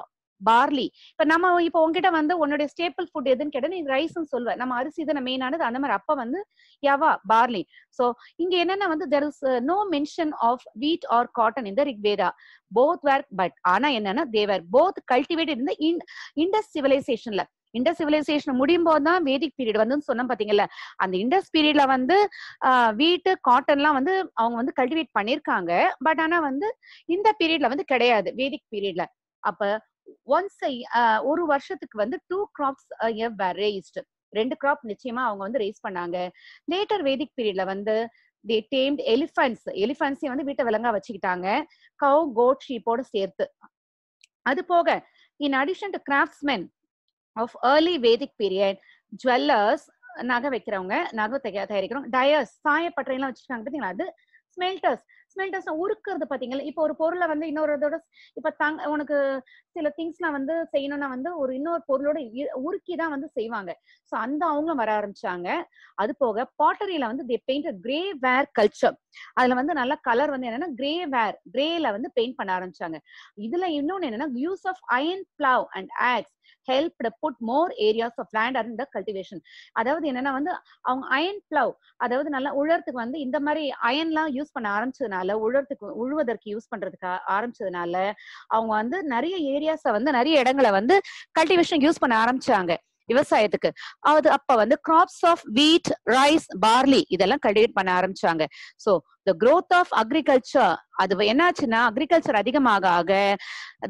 பார்லி இப்ப நம்ம இப்ப உங்ககிட்ட வந்து உன்னுடைய ஸ்டேபிள் ஃபுட் எதுன்னு கேட்டா நீ ரைஸ் சொல்லுவ நம்ம அரிசி தானே மெயினானது அந்த மாதிரி அப்ப வந்து யாவா பார்லி சோ இங்க என்னன்னா வந்து there is no mention of wheat or cotton இந்த ரிக்வேதா போத் வேர் பட் ஆனா என்னன்னா தேவர் போத் கல்டிவேட்டட் இந்த இண்டஸ் சிவிலைசேஷன்ல இண்டஸ் சிவிலைசேஷன் முடியும் போதுதான் தான் வேதிக் பீரியட் வந்து சொன்னோம் பாத்தீங்கல்ல அந்த இண்டஸ் பீரியட்ல வந்து வீட்டு காட்டன்லாம் வந்து அவங்க வந்து கல்டிவேட் பண்ணிருக்காங்க பட் ஆனா வந்து இந்த பீரியட்ல வந்து கிடையாது வேதிக் பீரியட்ல அப்ப ஒன்ஸ் ஒரு வருஷத்துக்கு வந்து டூ கிராப்ஸ் ரேஸ்ட் ரெண்டு கிராப் நிச்சயமா அவங்க வந்து ரேஸ் பண்ணாங்க லேட்டர் வேதிக் பீரியட்ல வந்து தே டேம்ட் எலிஃபன்ஸ் எலிஃபன்ஸையும் வந்து வீட்டை விலங்கா வச்சுக்கிட்டாங்க கவு கோட் ஷீப்போட சேர்த்து அது போக in addition to craftsmen of early Vedic period jewellers நகை வைக்கிறவங்க நகை தயாரிக்கிறோம் டயர்ஸ் சாயப்பட்டறையெல்லாம் வச்சிருக்காங்க பார்த்தீங்களா அது ஸ்மெல்டர்ஸ் ஸ்மெல் உருக்குறது பாத்தீங்களா இப்போ ஒரு பொருளை வந்து இன்னொரு இதோட இப்ப தங் உனக்கு சில திங்ஸ் எல்லாம் வந்து செய்யணும்னா வந்து ஒரு இன்னொரு பொருளோட உருக்கி தான் வந்து செய்வாங்க ஸோ அந்த அவங்க வர ஆரம்பிச்சாங்க அது போக பாட்டரியில வந்து the paint grey ware culture அதுல வந்து நல்ல கலர் வந்து என்னன்னா கிரே வேர் கிரேல வந்து பெயிண்ட் பண்ண ஆரம்பிச்சாங்க இதுல இன்னொன்னு என்னன்னா use of iron plough and ox help put more areas of land and the cultivation அதாவது என்னன்னா வந்து அவங்க அயன் பிளவ் அதாவது நல்லா உழறதுக்கு வந்து இந்த மாதிரி அயன்லாம் யூஸ் பண்ண ஆரம்பிச்சதுனால உழறதுக்கு உழுவதற்கு யூஸ் பண்றதுக்கு ஆரம்பிச்சதுனால அவங்க வந்து நிறைய ஏரியாஸை வந்து நிறைய இடங்களை வந்து கல்டிவேஷன் யூஸ் பண்ண ஆரம்பிச்சாங்க விவசாயத்துக்கு அது அப்ப வந்து crops of wheat rice barley இதெல்லாம் கல்டிவேட் பண்ண ஆரம்பிச்சாங்க so the growth of agriculture அது என்னாச்சுன்னா அக்ரிகல்ச்சர் அதிகமாக ஆக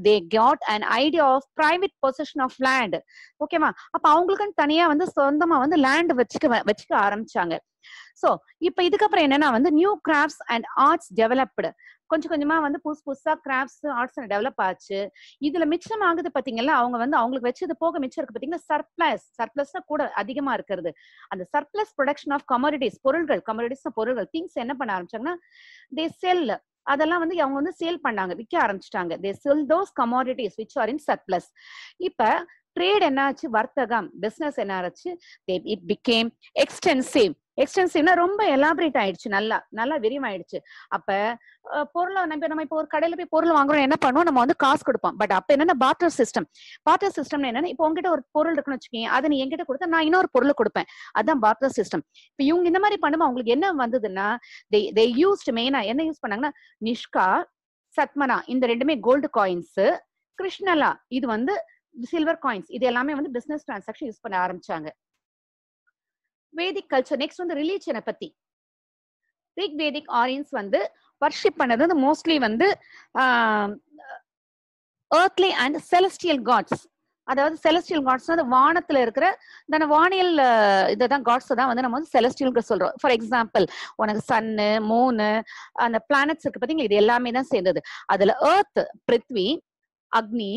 they got and idea of private position of land ஓகேவா அப்ப அவங்களுக்குன்னு தனியா வந்து சொந்தமா வந்து லேண்ட் வச்சுக்க வச்சுக்க ஆரம்பிச்சாங்க சோ இப்ப இதுக்கப்புறம் என்னன்னா வந்து new crafts and arts developed கொஞ்சம் கொஞ்சமா வந்து புதுசு புதுசா கிராஃப்ட்ஸ் ஆர்ட்ஸ் டெவலப் ஆச்சு இதுல மிச்சம் ஆகுது பாத்தீங்கன்னா அவங்க வந்து அவங்களுக்கு வச்சது போக மிச்சம் இருக்கு பாத்தீங்கன்னா சர்ப்ளஸ் சர்ப்ளஸ் கூட அதிகமா இருக்கிறது அந்த சர்ப்ளஸ் ப்ரொடக்ஷன் ஆஃப் கமோடிட்டிஸ் பொருள்கள் கமோடிட்டிஸ் பொருள்கள் திங்ஸ் என்ன பண்ண ஆரம்பிச்சாங்கன்னா தே செல் அதெல்லாம் வந்து அவங்க வந்து சேல் பண்ணாங்க விற்க ஆரம்பிச்சிட்டாங்க they sell those commodities which are in surplus இப்ப ட்ரேட் என்னாச்சு வர்த்தகம் பிசினஸ் என்ன ஆச்சு இட் பிகேம் எக்ஸ்டென்சிவ் எக்ஸ்டென்சிவ்னா ரொம்ப எலாபரேட் ஆயிடுச்சு நல்லா நல்லா விரிவாயிடுச்சு அப்ப பொருளை நம்ம நம்ம இப்போ ஒரு கடையில போய் பொருள் வாங்குறோம் என்ன பண்ணுவோம் நம்ம வந்து காசு கொடுப்போம் பட் அப்ப என்னன்னா பாட்டர் சிஸ்டம் பார்ட்டர் சிஸ்டம் என்னன்னா இப்போ உங்ககிட்ட ஒரு பொருள் இருக்குன்னு வச்சுக்கோங்க அதை நீ எங்கிட்ட கொடுத்தா நான் இன்னொரு பொருளை கொடுப்பேன் அதான் பார்ட்டர் சிஸ்டம் இப்போ இவங்க இந்த மாதிரி பண்ணும்போது அவங்களுக்கு என்ன வந்ததுன்னா தே யூஸ்ட் மெயினா என்ன யூஸ் பண்ணாங்கன்னா நிஷ்கா சத்மனா இந்த ரெண்டுமே கோல்டு காயின்ஸ் கிருஷ்ணலா இது வந்து சில்வர் காயின்ஸ் இது எல்லாமே வந்து பிசினஸ் டிரான்சாக்சன் யூஸ் பண்ண ஆரம்பிச்சாங்க வேதிக் கல்ச்சர் நெக்ஸ்ட் வந்து ரிலீஜனை பத்தி ரிக் வேதிக் ஆரியன்ஸ் வந்து வர்ஷிப் பண்ணது வந்து மோஸ்ட்லி வந்து ஏர்த்லி அண்ட் செலஸ்டியல் காட்ஸ் அதாவது செலஸ்டியல் காட்ஸ் வந்து வானத்துல இருக்கிற தன வானியல் இதான் காட்ஸ் தான் வந்து நம்ம வந்து செலஸ்டியல் சொல்றோம் ஃபார் எக்ஸாம்பிள் உனக்கு சன்னு மூணு அந்த பிளானட்ஸ் இருக்கு பார்த்தீங்களா இது எல்லாமே தான் சேர்ந்தது அதுல ஏர்த் பிருத்வி அக்னி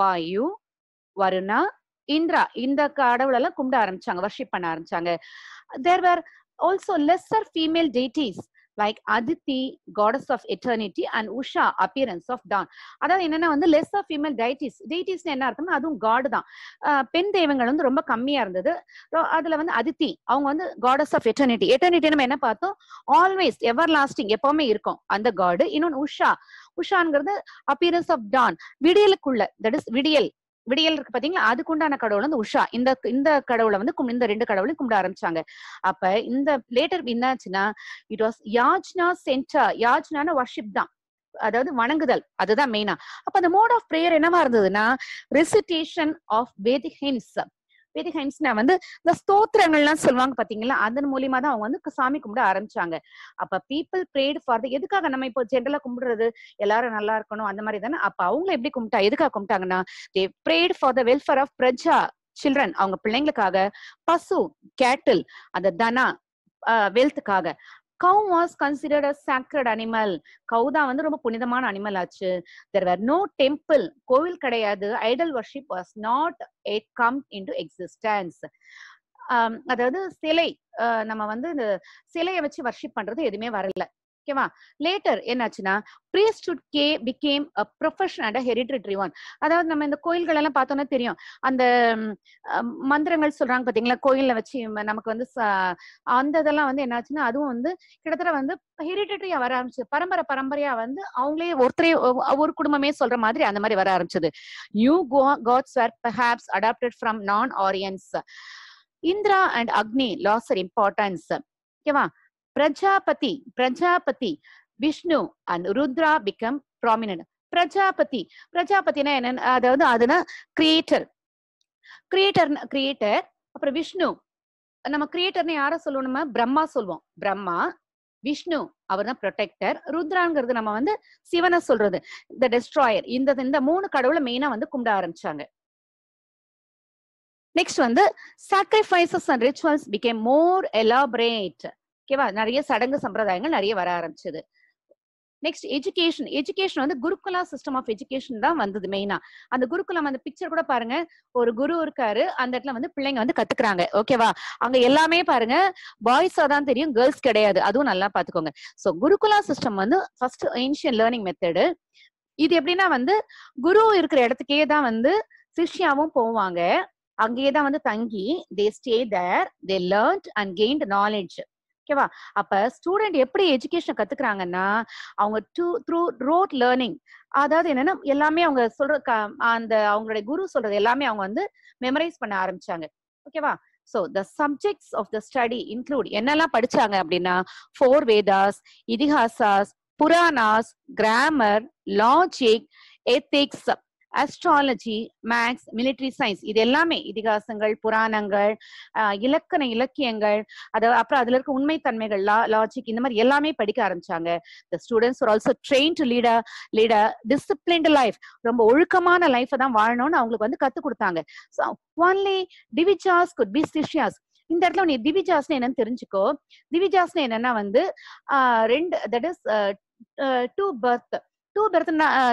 வாயு வருணா இந்திரா இந்த கடவுள் எல்லாம் கும்பிட ஆரம்பிச்சாங்க வர்ஷிப் பண்ண ஆரம்பிச்சாங்க there were also lesser female deities like Aditi goddess of eternity and Usha appearance of dawn அதாவது என்னன்னா வந்து less of female deities deities என்ன அர்த்தம்னா அதுவும் காடு தான் பெண் தெய்வங்கள் வந்து ரொம்ப கம்மியா இருந்தது அதுல வந்து அதித்தி அவங்க வந்து காடஸ் ஆஃப் எட்டர்னிட்டி எட்டர்னிட்டி நம்ம என்ன பார்த்தோம் ஆல்வேஸ் எவர் லாஸ்டிங் எப்பவுமே இருக்கும் அந்த காடு இன்னொன்று உஷா உஷாங்கிறது அப்பியரன்ஸ் ஆஃப் டான் விடியலுக்குள்ள தட் இஸ் விடியல் விடியல் இருக்கு பாத்தீங்களா அதுக்குண்டான கடவுள் வந்து உஷா இந்த இந்த கடவுளை வந்து இந்த ரெண்டு கடவுளையும் கும்பிட ஆரம்பிச்சாங்க அப்ப இந்த லேட்டர் என்ன ஆச்சுன்னா இட் வாஸ் யாஜ்னா சென்டா யாஜ்னான வர்ஷிப் தான் அதாவது வணங்குதல் அதுதான் மெயினா அப்ப அந்த மோட் ஆஃப் பிரேயர் என்னவா இருந்ததுன்னா ரெசிடேஷன் ஆஃப் வேதிஹின்ஸ் பெரிஹைம்ஸ்னா வந்து இந்த ஸ்தோத்திரங்கள்லாம் சொல்லுவாங்க பாத்தீங்களா அதன் மூலியமா தான் அவங்க வந்து சாமி கும்பிட ஆரம்பிச்சாங்க அப்ப பீப்புள் பிரேட் ஃபார் த எதுக்காக நம்ம இப்போ ஜென்ரலா கும்பிடுறது எல்லாரும் நல்லா இருக்கணும் அந்த மாதிரி தானே அப்ப அவங்கள எப்படி கும்பிட்டா எதுக்காக கும்பிட்டாங்கன்னா they for the welfare of பிரஜா சில்ட்ரன் அவங்க பிள்ளைங்களுக்காக பசு கேட்டில் அந்த தனா வெல்த்துக்காக cow was considered a sacred animal cow தான் வந்து ரொம்ப புனிதமான அனிமல் ஆச்சு தெர் வேர் நோ டெம்பிள் கோவில் கிடையாது idol worship was not yet come into existence அதாவது சிலை நம்ம வந்து இந்த சிலையை வச்சு வர்ஷிப் பண்றது எதுவுமே வரல ஓகேவா லேட்டர் என்னாச்சுன்னா priesthood became profession and hereditary one அதாவது நம்ம இந்த கோயில்கள் எல்லாம் பார்த்தோம்னா தெரியும் அந்த மந்திரங்கள் சொல்றாங்க பாத்தீங்களா கோயில்ல வச்சு நமக்கு வந்து அந்த இதெல்லாம் வந்து என்னாச்சுன்னா அதுவும் வந்து கிட்டத்தட்ட வந்து ஹெரிடரியா வர ஆரம்பிச்சு பரம்பரை பரம்பரையா வந்து அவங்களே ஒருத்தரே ஒரு குடும்பமே சொல்ற மாதிரி அந்த மாதிரி வர ஆரம்பிச்சது new gods are perhaps adopted from non Aryans Indra and Agni lost importance ஓகேவா Prajapati Prajapati Vishnu and Rudra become prominent Prajapati பிரஜாபத்தினா என்ன அதாவது அதுனா கிரியேட்டர் கிரியேட்டர் கிரியேட்டர் அப்புறம் விஷ்ணு நம்ம கிரியேட்டர்னு யாரை சொல்லுவோம் நம்ம பிரம்மா சொல்லுவோம் பிரம்மா விஷ்ணு அவர் தான் ப்ரொடெக்டர் ருத்ராங்கிறது நம்ம வந்து சிவனை சொல்றது இந்த டெஸ்ட்ராயர் இந்த இந்த மூணு கடவுளை மெயினா வந்து கும்பிட ஆரம்பிச்சாங்க நெக்ஸ்ட் வந்து sacrifices and rituals became more elaborate ஓகேவா நிறைய சடங்கு சம்பிரதாயங்கள் நிறைய வர ஆரம்பிச்சது நெக்ஸ்ட் எஜுகேஷன் எஜுகேஷன் வந்து குருகுலா சிஸ்டம் ஆஃப் எஜுகேஷன் தான் வந்தது மெயினா அந்த குருகுலம் அந்த பிக்சர் கூட பாருங்க ஒரு குரு இருக்காரு அந்த இடத்துல வந்து பிள்ளைங்க வந்து கத்துக்கிறாங்க ஓகேவா அங்க எல்லாமே பாருங்க பாய்ஸா தான் தெரியும் கேர்ள்ஸ் கிடையாது அதுவும் நல்லா பாத்துக்கோங்க சோ குருகுலா சிஸ்டம் வந்து ஃபர்ஸ்ட் ஏன்ஷியன் லேர்னிங் மெத்தடு இது எப்படின்னா வந்து குரு இருக்கிற இடத்துக்கே தான் வந்து சிஷ்யாவும் போவாங்க அங்கேயே தான் வந்து தங்கி they stay there they learned and gained knowledge ஓகேவா அப்ப ஸ்டூடெண்ட் எப்படி எஜுகேஷன் கத்துக்கிறாங்கன்னா அவங்க டூ த்ரூ ரோட் லேர்னிங் அதாவது என்னன்னா எல்லாமே அவங்க சொல்ற அந்த அவங்களுடைய குரு சொல்றது எல்லாமே அவங்க வந்து மெமரைஸ் பண்ண ஆரம்பிச்சாங்க ஓகேவா so the subjects of the study include என்னெல்லாம் படிச்சாங்க அப்படின்னா four Vedas Itihasas Puranas grammar logic ethics astrology maths military science இது எல்லாமே இதிகாசங்கள் புராணங்கள் இலக்கண இலக்கியங்கள் அது அப்புறம் அதுல இருக்க உண்மை தன்மைகள் லா லாஜிக் இந்த மாதிரி எல்லாமே படிக்க ஆரம்பிச்சாங்க the students are also train to lead lead disciplined life ரொம்ப ஒழுக்கமான லைஃப்பை தான் வாழணும்னு அவங்களுக்கு வந்து கத்து கொடுத்தாங்க so only dvijas could be shishyas இந்த இடத்துல நீ திவிஜாஸ்னு என்னன்னு தெரிஞ்சுக்கோ திவிஜாஸ்னு என்னன்னா வந்து ரெண்டு that is two birth two birth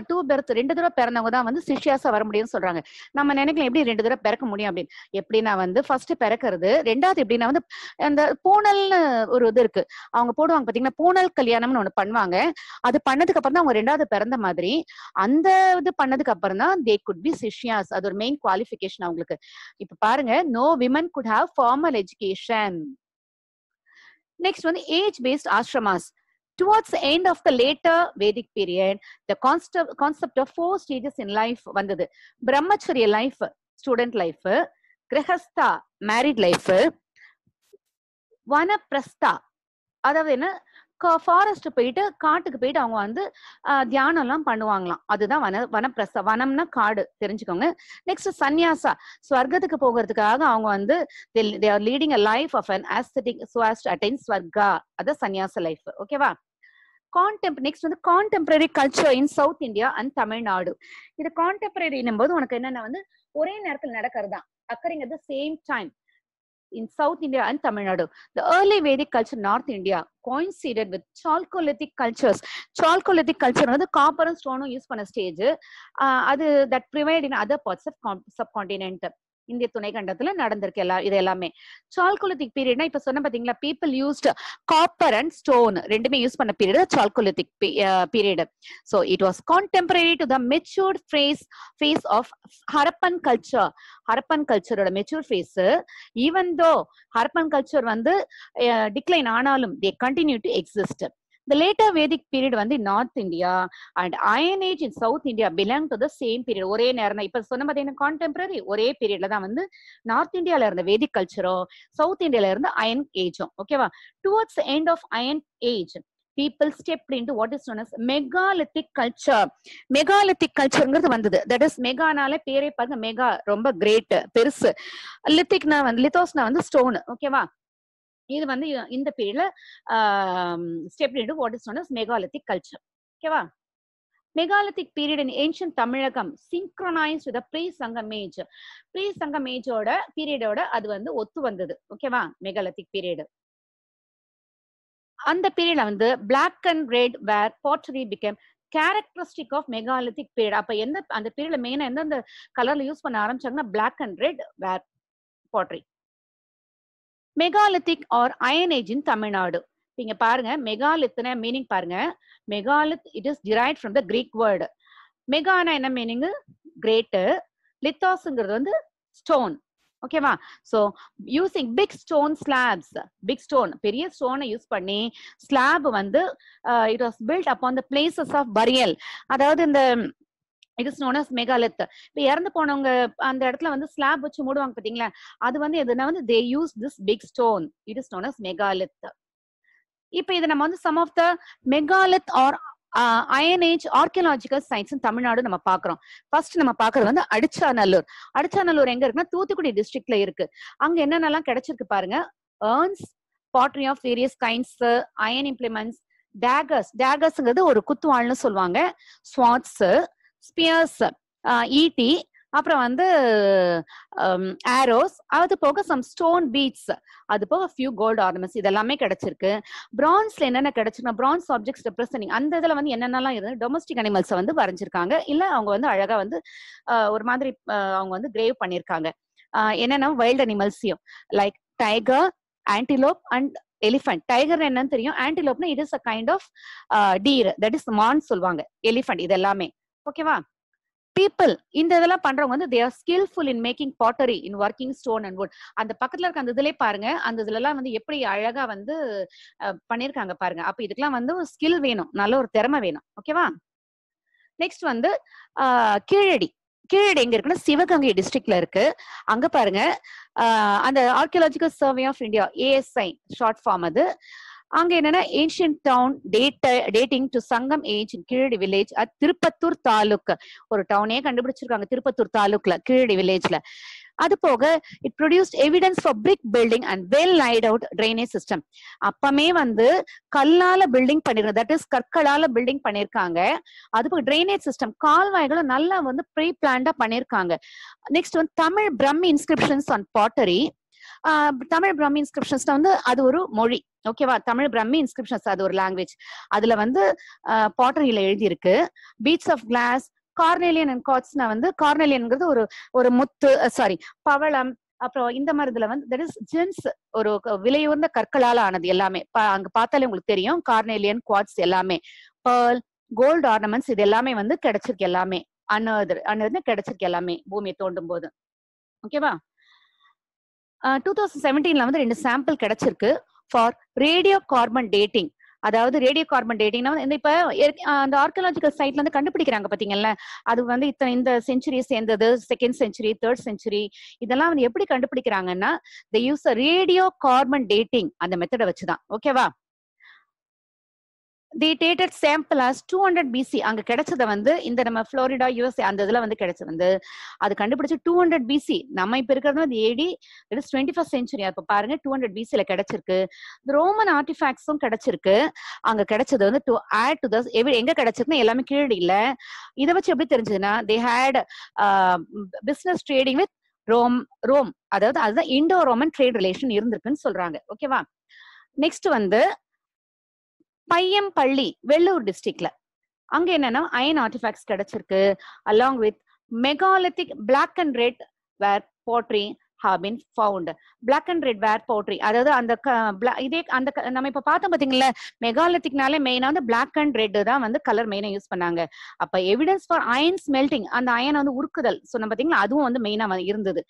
two birth ரெண்டு தடவை பிறந்தவங்க தான் வந்து சிஷியாசா வர முடியும்னு சொல்றாங்க நம்ம நினைக்கலாம் எப்படி ரெண்டு தடவை பிறக்க முடியும் அப்படின்னு எப்படின்னா வந்து ஃபர்ஸ்ட் பிறக்கிறது ரெண்டாவது எப்படின்னா வந்து அந்த பூனல்னு ஒரு இது இருக்கு அவங்க போடுவாங்க பாத்தீங்கன்னா பூனல் கல்யாணம்னு ஒண்ணு பண்ணுவாங்க அது பண்ணதுக்கு அப்புறம் தான் அவங்க ரெண்டாவது பிறந்த மாதிரி அந்த இது பண்ணதுக்கு அப்புறம் தான் தே குட் பி சிஷியாஸ் அது ஒரு மெயின் குவாலிபிகேஷன் அவங்களுக்கு இப்ப பாருங்க no women could have formal education next வந்து age based ashramas Towards the end of the later Vedic period, the concept, concept of four stages in life வந்தது brahmacharya life student life grihastha married life vanaprastha அதாவது என்ன ஃபாரஸ்ட் போயிட்டு காட்டுக்கு போயிட்டு அவங்க வந்து தியானம் எல்லாம் பண்ணுவாங்களாம் அதுதான் வன வனப்பிரச வனம்னா காடு தெரிஞ்சுக்கோங்க நெக்ஸ்ட் சன்னியாசா ஸ்வர்க்கத்துக்கு போகிறதுக்காக அவங்க வந்து they leading a life of an ascetic சுவாஸ்ட் அட்டைன் ஸ்வர்கா அது சன்னியாச லைஃப் ஓகேவா கான்டெம்ப் நெக்ஸ்ட் வந்து contemporary culture in South India and Tamil Nadu இது கான்டெம்பரரின்னும் போது உனக்கு என்னென்ன வந்து ஒரே நேரத்தில் நடக்கிறது தான் occurring at the same time in South India and Tamil Nadu. The early Vedic culture in North India coincided with chalcolithic cultures. Chalcolithic culture வந்து காப்பரும் ஸ்டோனும் used பண்ண stage stage, that prevailed in other parts of subcontinent. இந்திய துணைக்கண்டத்துல நடந்திருக்கு எல்லா இது எல்லாமே சால்குலித்திக் பீரியட்னா இப்ப சொன்ன பாத்தீங்களா people used copper and stone ரெண்டுமே யூஸ் பண்ண period chalcolithic period so it was contemporary to the matured phase phase of Harappan culture Harappan கல்ச்சரோட mature phase even though Harappan culture வந்து டிக்ளைன் ஆனாலும் they continue to exist The later Vedic period வந்து North India and iron age in South India belong to the same period ஒரே நேரம் தான் இப்ப சொன்ன மாதிரி என்ன கான்டெம்பரரி ஒரே பீரியட்ல தான் வந்து நார்த் இந்தியால இருந்த வேதிக் கல்ச்சரும் சவுத் இந்தியால இருந்த அயன் ஏஜும் ஓகேவா towards end of iron age people step into what is known as megalithic culture megalithic கல்ச்சர்ங்கிறது வந்தது தட் இஸ் மெகானால பேரே பாருங்க மெகா ரொம்ப கிரேட் பெருசு லித்திக்னா வந்து லித்தோஸ்னா வந்து ஸ்டோன் ஓகேவா இது வந்து இந்த பீரியட்ல ஸ்டெப் ரெண்டு what is known as megalithic culture ஓகேவா megalithic period in ancient Tamilakam synchronise with pre Sangam age pre Sangam ஏஜோட பீரியடோட அது வந்து ஒத்து வந்தது ஓகேவா மெகாலத்திக் பீரியடு அந்த பீரியட்ல வந்து black and red ware pottery became characteristic of megalithic period அப்ப எந்த அந்த பீரியட்ல மெயினா எந்தெந்த கலர்ல யூஸ் பண்ண ஆரம்பிச்சாங்கன்னா black and red ware pottery megalithic or iron age in Tamil Nadu இங்க பாருங்க மெகாலித்னா மீனிங் பாருங்க megalith it is derive from the Greek word மெகானா என்ன மீனிங் கிரேட்டு லித்தாஸ்ங்கிறது வந்து ஸ்டோன் ஓகேவா so using big stone slabs big stone பெரிய ஸ்டோனை யூஸ் பண்ணி ஸ்லாப் வந்து it was built upon the places of burial அதாவது இந்த it is known as megalith இப்ப இறந்து போனவங்க அந்த இடத்துல வந்து ஸ்லாப் வச்சு மூடுவாங்க பாத்தீங்களா அது வந்து எதுனா வந்து they use this big stone it is known as megalith இப்ப இது நம்ம வந்து some of the megalith or iron age age archaeological science Tamil Nadu நம்ம பாக்குறோம் ஃபர்ஸ்ட் நம்ம பாக்குறது வந்து அடிச்சாநல்லூர் அடிச்சாநல்லூர் எங்க இருக்குன்னா தூத்துக்குடி டிஸ்ட்ரிக்ட்ல இருக்கு அங்க என்னென்னலாம் கிடைச்சிருக்கு பாருங்க urns pottery of various kinds iron implements daggers டேகர்ஸ்ங்கிறது ஒரு குத்துவாள்னு சொல்லுவாங்க ஸ்வாட்ஸ் ஸ்பியர்ஸ் ஈட்டி e அப்புறம் வந்து ஆரோஸ் அது போக சம் ஸ்டோன் பீட்ஸ் அது போக ஃபியூ கோல்டு ஆர்னமெண்ட்ஸ் இதெல்லாமே கிடைச்சிருக்கு பிரான்ஸ்ல என்னென்ன கிடைச்சிருக்குன்னா பிரான்ஸ் ஆப்ஜெக்ட்ஸ் ரெப்ரஸண்டிங் அந்த இதில் வந்து என்னென்னலாம் இருந்து டொமஸ்டிக் அனிமல்ஸை வந்து வரைஞ்சிருக்காங்க இல்லை அவங்க வந்து அழகாக வந்து ஒரு மாதிரி அவங்க வந்து கிரேவ் பண்ணியிருக்காங்க என்னென்ன வைல்டு அனிமல்ஸையும் like tiger antelope and elephant tiger என்னன்னு தெரியும் ஆன்டிலோப்னா it is a kind of deer that is மான் சொல்லுவாங்க எலிஃபென்ட் இது எல்லாமே ஓகேவா பீப்புள் இந்த இதெல்லாம் பண்றவங்க வந்து their skilful in making pottery in working stone and wood அந்த பக்கத்துல இருக்க அந்த இதுலயே பாருங்க அந்த இதுல எல்லாம் வந்து எப்படி அழகா வந்து பண்ணிருக்காங்க பாருங்க அப்ப இதுக்கெல்லாம் வந்து ஒரு ஸ்கில் வேணும் நல்ல ஒரு திறமை வேணும் ஓகேவா நெக்ஸ்ட் வந்து கீழடி கீழடி எங்க இருக்குன்னா சிவகங்கை டிஸ்ட்ரிக்ட்ல இருக்கு அங்க பாருங்க அந்த archaeological survey of India ASI short form அது அங்க என்னன்னா ancient town date dating to Sangam age Keeladi village at Tiruppattur taluk ஒரு டவுனே கண்டுபிடிச்சிருக்காங்க திருப்பத்தூர் தாலுக்ல கீழடி வில்லேஜ்ல அது போக it produced evidence for brick building and well laid out drainage system அப்பமே வந்து கல்லால பில்டிங் பண்ணிருக்காங்க தட் இஸ் கற்களால பில்டிங் பண்ணிருக்காங்க அது போக ட்ரைனேஜ் சிஸ்டம் கால்வாய்களும் நல்லா வந்து ப்ரீ பிளான்டா பண்ணிருக்காங்க நெக்ஸ்ட் வந்து Tamil Brahmi inscriptions on pottery Tamil Brahmi இன்ஸ்கிரிப்ஷன்ஸ்ல வந்து அது ஒரு மொழி ஓகேவா தமிழ் பிரம்மி இன்ஸ்கிரிப்ஷன்ஸ் அது ஒரு லாங்குவேஜ் அதுல வந்து பாட்டரியில எழுதியிருக்கு beads of glass carnelian and காட்ஸ்னா வந்து கார்னேலியன்ங்கிறது ஒரு ஒரு முத்து சாரி பவளம் அப்புறம் இந்த மாதிரி வந்து தட் இஸ் ஜென்ஸ் ஒரு விலையுர்ந்த கற்களால் ஆனது எல்லாமே அங்க பார்த்தாலே உங்களுக்கு தெரியும் கார்னேலியன் குவாட்ஸ் எல்லாமே பேர்ல் கோல்டு ஆர்னமெண்ட்ஸ் இது எல்லாமே வந்து கிடைச்சிருக்கு எல்லாமே அன்னது அன்னது கிடைச்சிருக்கு எல்லாமே பூமியை தோண்டும் போது ஓகேவா டூ தௌசண்ட் செவன்டீன்ல வந்து ரெண்டு சாம்பிள் கிடைச்சிருக்கு ஃபார் ரேடியோ கார்பன் டேட்டிங் அதாவது ரேடியோ கார்பன் டேட்டிங்னா வந்து இப்ப அந்த ஆர்கியலாஜிக்கல் சைட்ல இருந்து கண்டுபிடிக்கிறாங்க பாத்தீங்கல்ல அது வந்து இத்தனை இந்த செஞ்சுரிய சேர்ந்தது செகண்ட் செஞ்சுரி தேர்ட் செஞ்சுரி இதெல்லாம் வந்து எப்படி கண்டுபிடிக்கிறாங்கன்னா the use radio carbon dating அந்த மெத்தடை வச்சுதான் ஓகேவா the dated sample as two hundred BC அங்க கிடைச்சத வந்து இந்த நம்ம ஃப்ளோரிடா யூஎஸ்ஏ அந்த இதுல வந்து கிடைச்சது வந்து அது கண்டுபிடிச்சு டூ ஹண்ட்ரட் பிசி நம்ம இப்ப இருக்கிறது வந்து AD it is twenty first century அப்ப பாருங்க டூ ஹண்ட்ரட் பிசியில கிடைச்சிருக்கு ரோமன் ஆர்டிஃபேக்ட்ஸும் கிடைச்சிருக்கு அங்க கிடைச்சது வந்து to add to thus every எங்க கிடைச்சிருக்குன்னு எல்லாமே கீழே இல்ல இதை வச்சு எப்படி தெரிஞ்சதுன்னா they had business trading with Rome Rome அதாவது அதுதான் இண்டோ ரோமன் ட்ரேட் ரிலேஷன் இருந்திருக்குன்னு சொல்றாங்க ஓகேவா நெக்ஸ்ட் வந்து பையம்பள்ளி வெள்ளூர் டிஸ்ட்ரிக்ட்ல அங்க என்னன்னா அயன் ஆர்டிஃபாக்ட்ஸ் கிடைச்சிருக்கு along with megalithic black and red ware pottery have been found black and red ware pottery அதாவது அந்த இதே அந்த நம்ம இப்ப பார்த்தோம் பாத்தீங்களா மெகாலித்திக்னாலே மெயினா வந்து பிளாக் அண்ட் ரெட் தான் வந்து கலர் மெயினா யூஸ் பண்ணாங்க அப்ப எவிடன்ஸ் ஃபார் அயன் ஸ்மெல்டிங் அந்த அயன் வந்து உருக்குதல் சொன்ன பாத்தீங்களா அதுவும் வந்து மெயினா இருந்தது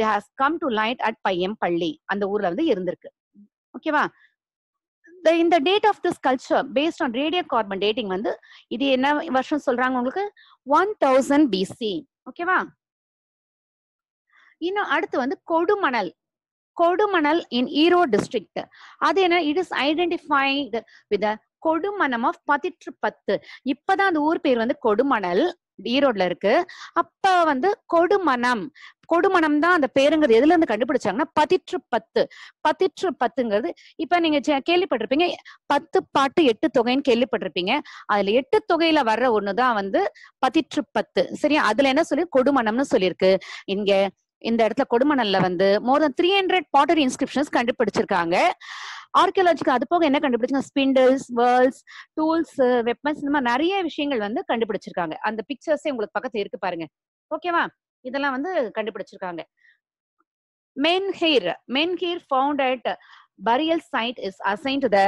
they has come to light at Paiyampalli அந்த ஊர்ல வந்து இருந்திருக்கு ஓகேவா த இந்த date of this culture based on radio carbon dating வந்து இது என்ன வருஷம் சொல்றாங்க உங்களுக்கு ஒன் தௌசண்ட் பிசி ஓகேவா இன்னும் அடுத்து வந்து கொடுமணல் கொடுமணல் இன் ஈரோ டிஸ்ட்ரிக்ட் அது என்ன it is identified with Kodumanam of Pathitruppathu இப்பதான் அந்த ஊர் பேர் வந்து கொடுமணல் ஈரோட்ல இருக்கு அப்ப வந்து கொடுமணம் கொடுமணம் தான் அந்த பேருங்கிறது எதுல இருந்து கண்டுபிடிச்சாங்கன்னா பதிற்று பத்து பதிற்று பத்துங்கிறது இப்ப நீங்க கேள்விப்பட்டிருப்பீங்க பத்து பாட்டு எட்டு தொகைன்னு கேள்விப்பட்டிருப்பீங்க அதுல எட்டு தொகையில வர்ற ஒண்ணுதான் வந்து பதிற்று பத்து சரியா அதுல என்ன சொல்லி கொடுமணம்னு சொல்லியிருக்கு இங்க இந்த இடத்துல கொடுமணல்ல வந்து more than three hundred pottery inscriptions கண்டுபிடிச்சிருக்காங்க ஆர்கியாலஜிக்கு அது போக என்ன கண்டுபிடிச்சா ஸ்பிண்டில்ஸ் வேர்ல்ஸ் டூல்ஸ் வெப்பன்ஸ் இந்த மாதிரி நிறைய விஷயங்கள் வந்து கண்டுபிடிச்சிருக்காங்க அந்த பிக்சர்ஸே உங்களுக்கு பக்கத்துல இருக்கு பாருங்க ஓகேவா இதெல்லாம் வந்து கண்டுபிடிச்சிருக்காங்க menhir menhir found at burial site is assign to the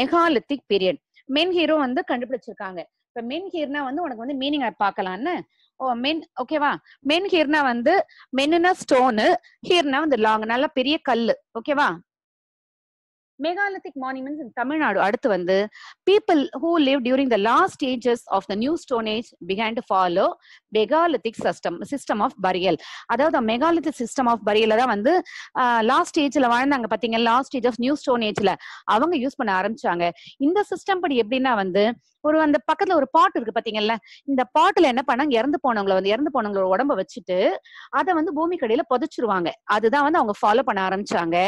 megalithic period மென்ஹீரும் வந்து கண்டுபிடிச்சிருக்காங்க இப்ப மென்ஹீர்னா வந்து உனக்கு வந்து மீனிங் பார்க்கலாம்னு ஓ மென் ஓகேவா மென் ஹீர்னா வந்து மென்னுனா ஸ்டோனு ஹீர்னா வந்து லாங் நல்லா பெரிய கல் ஓகேவா megalithic monuments இன் தமிழ்நாடு அடுத்து வந்து people who live during the last ages of the new stone age age follow to system system of burial அதாவது megalithic சிஸ்டம் ஆஃப் பரியல தான் வந்து லாஸ்ட் ஸ்டேஜ்ல வாழ்ந்தாங்க பாத்தீங்க last age of new stone ஏஜ்ல அவங்க யூஸ் பண்ண ஆரம்பிச்சாங்க இந்த சிஸ்டம் படி எப்படின்னா வந்து ஒரு அந்த பக்கத்துல ஒரு பாட்டு இருக்கு பாத்தீங்கல்ல இந்த பாட்டுல என்ன பண்ணாங்க இறந்து போனவங்களை வந்து இறந்து போனவங்களோட உடம்ப வச்சுட்டு அதை வந்து பூமி கடையில புதைச்சிருவாங்க அதுதான் வந்து அவங்க ஃபாலோ பண்ண ஆரம்பிச்சாங்க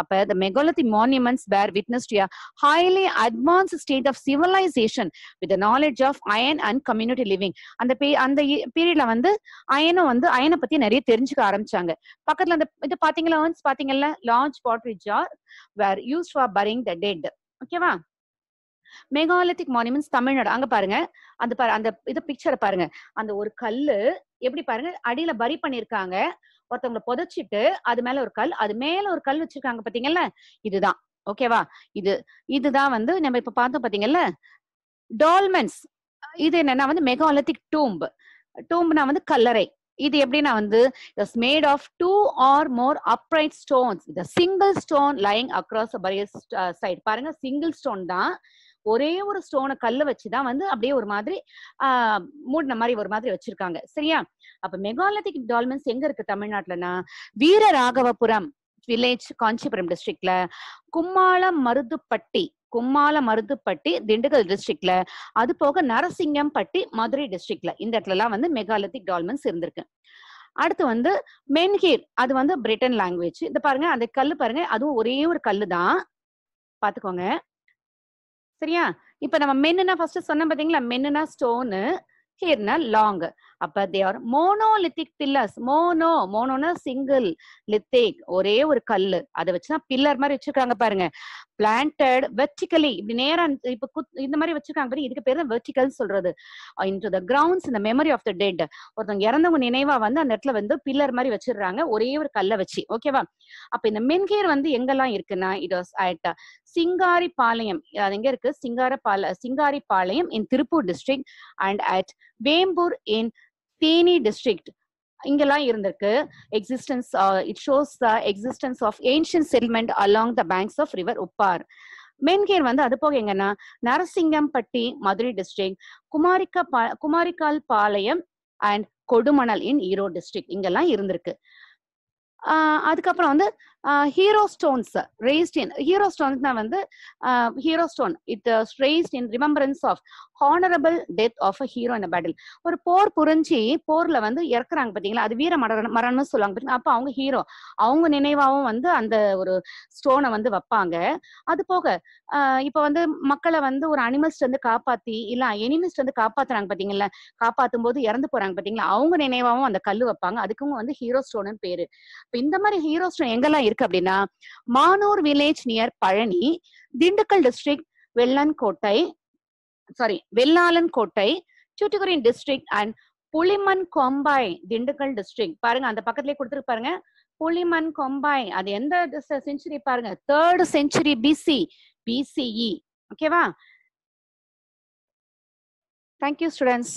அப்ப இந்த மெகாலத்தி மானியமெண்ட் months bear witness to a highly advanced state of civilization with the knowledge of iron and community living அந்த அந்த பீரியட்ல வந்து அயனும் வந்து அயனை பத்தி நிறைய தெரிஞ்சுக்க ஆரம்பிச்சாங்க பக்கத்துல அந்த இது பாத்தீங்களா ஒன்ஸ் பாத்தீங்கல்ல large pottery jar were use for burying the dead ஓகேவா மெகாலித்திக் மானுமெண்ட்ஸ் தமிழ்நாடு அங்க பாருங்க அந்த அந்த இது பிக்சரை பாருங்க அந்த ஒரு கல்லு எப்படி பாருங்க அடியில பரி பண்ணிருக்காங்க ஒருத்தவங்களை புதைச்சிட்டு அது மேல ஒரு கல் அது மேல ஒரு கல் வச்சிருக்காங்க பாத்தீங்கல்ல இதுதான் ஓகேவா இது இதுதான் வந்து நம்ம இப்ப பார்த்தோம் பாத்தீங்கல்ல டால்மென்ஸ் இது என்னன்னா வந்து மெகாலித்திக் டூம்ப் டூம்ப்னா வந்து கல்லறை இது எப்படின்னா வந்து it's made of two or more upright stones இந்த single stone lying across burials side பாருங்க சிங்கிள் ஸ்டோன் தான் ஒரே ஒரு ஸ்டோனை வச்சு வச்சுதான் வந்து அப்படியே ஒரு மாதிரி மூடின மாதிரி ஒரு மாதிரி வச்சிருக்காங்க சரியா அப்ப மெகாலத்திக் டால்மென்ஸ் எங்க இருக்கு தமிழ்நாட்டுலனா வீரராகவபுரம் வில்லேஜ் காஞ்சிபுரம் டிஸ்ட்ரிக்ட்ல கும்மால மருதுப்பட்டி கும்மால மருதுப்பட்டி திண்டுக்கல் டிஸ்ட்ரிக்ட்ல அது போக நரசிங்கம் பட்டி மதுரை டிஸ்ட்ரிக்ட்ல இந்த இடத்துல எல்லாம் வந்து மெகாலத்திக் டால்மன்ஸ் இருந்திருக்கு அடுத்து வந்து மென்ஹீர் அது வந்து பிரிட்டன் லாங்குவேஜ் இந்த பாருங்க அந்த கல்லு பாருங்க அதுவும் ஒரே ஒரு கல்லு தான் பாத்துக்கோங்க சரியா இப்ப நம்ம மென்னுனா ஃபர்ஸ்ட் சொன்ன பாத்தீங்களா மென்னுனா ஸ்டோனு ஹீர்னா லாங் அப்ப they are monolithic pillars mono மோனோனா சிங்கிள் லித்திக் ஒரே ஒரு கல்லு அதை வச்சுதான் பில்லர் மாதிரி வச்சிருக்காங்க பாருங்க பிளான்டட் வெர்டிக்கலி இப்படி இப்போ இப்ப இந்த மாதிரி வச்சிருக்காங்க பாருங்க இதுக்கு பேர் தான் வெர்டிக்கல் சொல்றது இன் டு த கிரவுண்ட்ஸ் இந்த மெமரி ஆஃப் த டெட் ஒருத்தவங்க இறந்தவங்க நினைவா வந்து அந்த இடத்துல வந்து பில்லர் மாதிரி வச்சிடுறாங்க ஒரே ஒரு கல்லை வச்சு ஓகேவா அப்ப இந்த மென்கேர் வந்து எங்கெல்லாம் இருக்குன்னா it was at Singaripalayam அது எங்க இருக்கு சிங்கார பால Singaripalayam in Tiruppur district and at Vembur in Theni district இங்கெல்லாம் இருந்திருக்கு existence it shows the existence of ancient settlement along the banks of river Uppar menhir வந்து அது போக எங்கன்னா நரசிங்கம்பட்டி மதுரை டிஸ்ட்ரிக்ட் குமாரிக்கா பா Kumarikkalpalayam and Kodumanal in Erode district இங்கெல்லாம் இருந்திருக்கு அதுக்கப்புறம் வந்து hero stones raised in hero ஸ்டோன்ஸ்னா வந்து hero stone it raised in remembrance of honourable death of a hero in battle ஒரு போர் புரிஞ்சு போர்ல வந்து இறக்குறாங்க பாத்தீங்களா அது வீர மரண மரணம்னு சொல்லுவாங்க பாத்தீங்களா அப்ப அவங்க ஹீரோ அவங்க நினைவாகவும் வந்து அந்த ஒரு ஸ்டோனை வந்து வைப்பாங்க அது போக இப்ப வந்து மக்களை வந்து ஒரு அனிமல்ஸ்ட் வந்து காப்பாத்தி இல்ல எனிமிஸ்ட் வந்து காப்பாத்துறாங்க பாத்தீங்களா காப்பாத்தும் போது இறந்து போறாங்க பாத்தீங்களா அவங்க நினைவாகவும் அந்த கல் வைப்பாங்க அதுக்கும் வந்து ஹீரோ ஸ்டோனு பேரு இந்த மாதிரி ஹீரோ ஸ்டோன் எங்கெல்லாம் இருக்கு அப்படின்னா Manur village near Palani Dindigul district Vellankottai sorry Vellalankottai Thoothukudi district and Pulimankombai Dindigul district பாருங்க அந்த பக்கத்துலயே கொடுத்துருக்கு பாருங்க புளிமண் கொம்பாய் அது எந்த செஞ்சுரி பாருங்க தேர்ட் செஞ்சுரி பிசி பிசிஇ ஓகேவா தேங்க்யூ ஸ்டூடெண்ட்ஸ்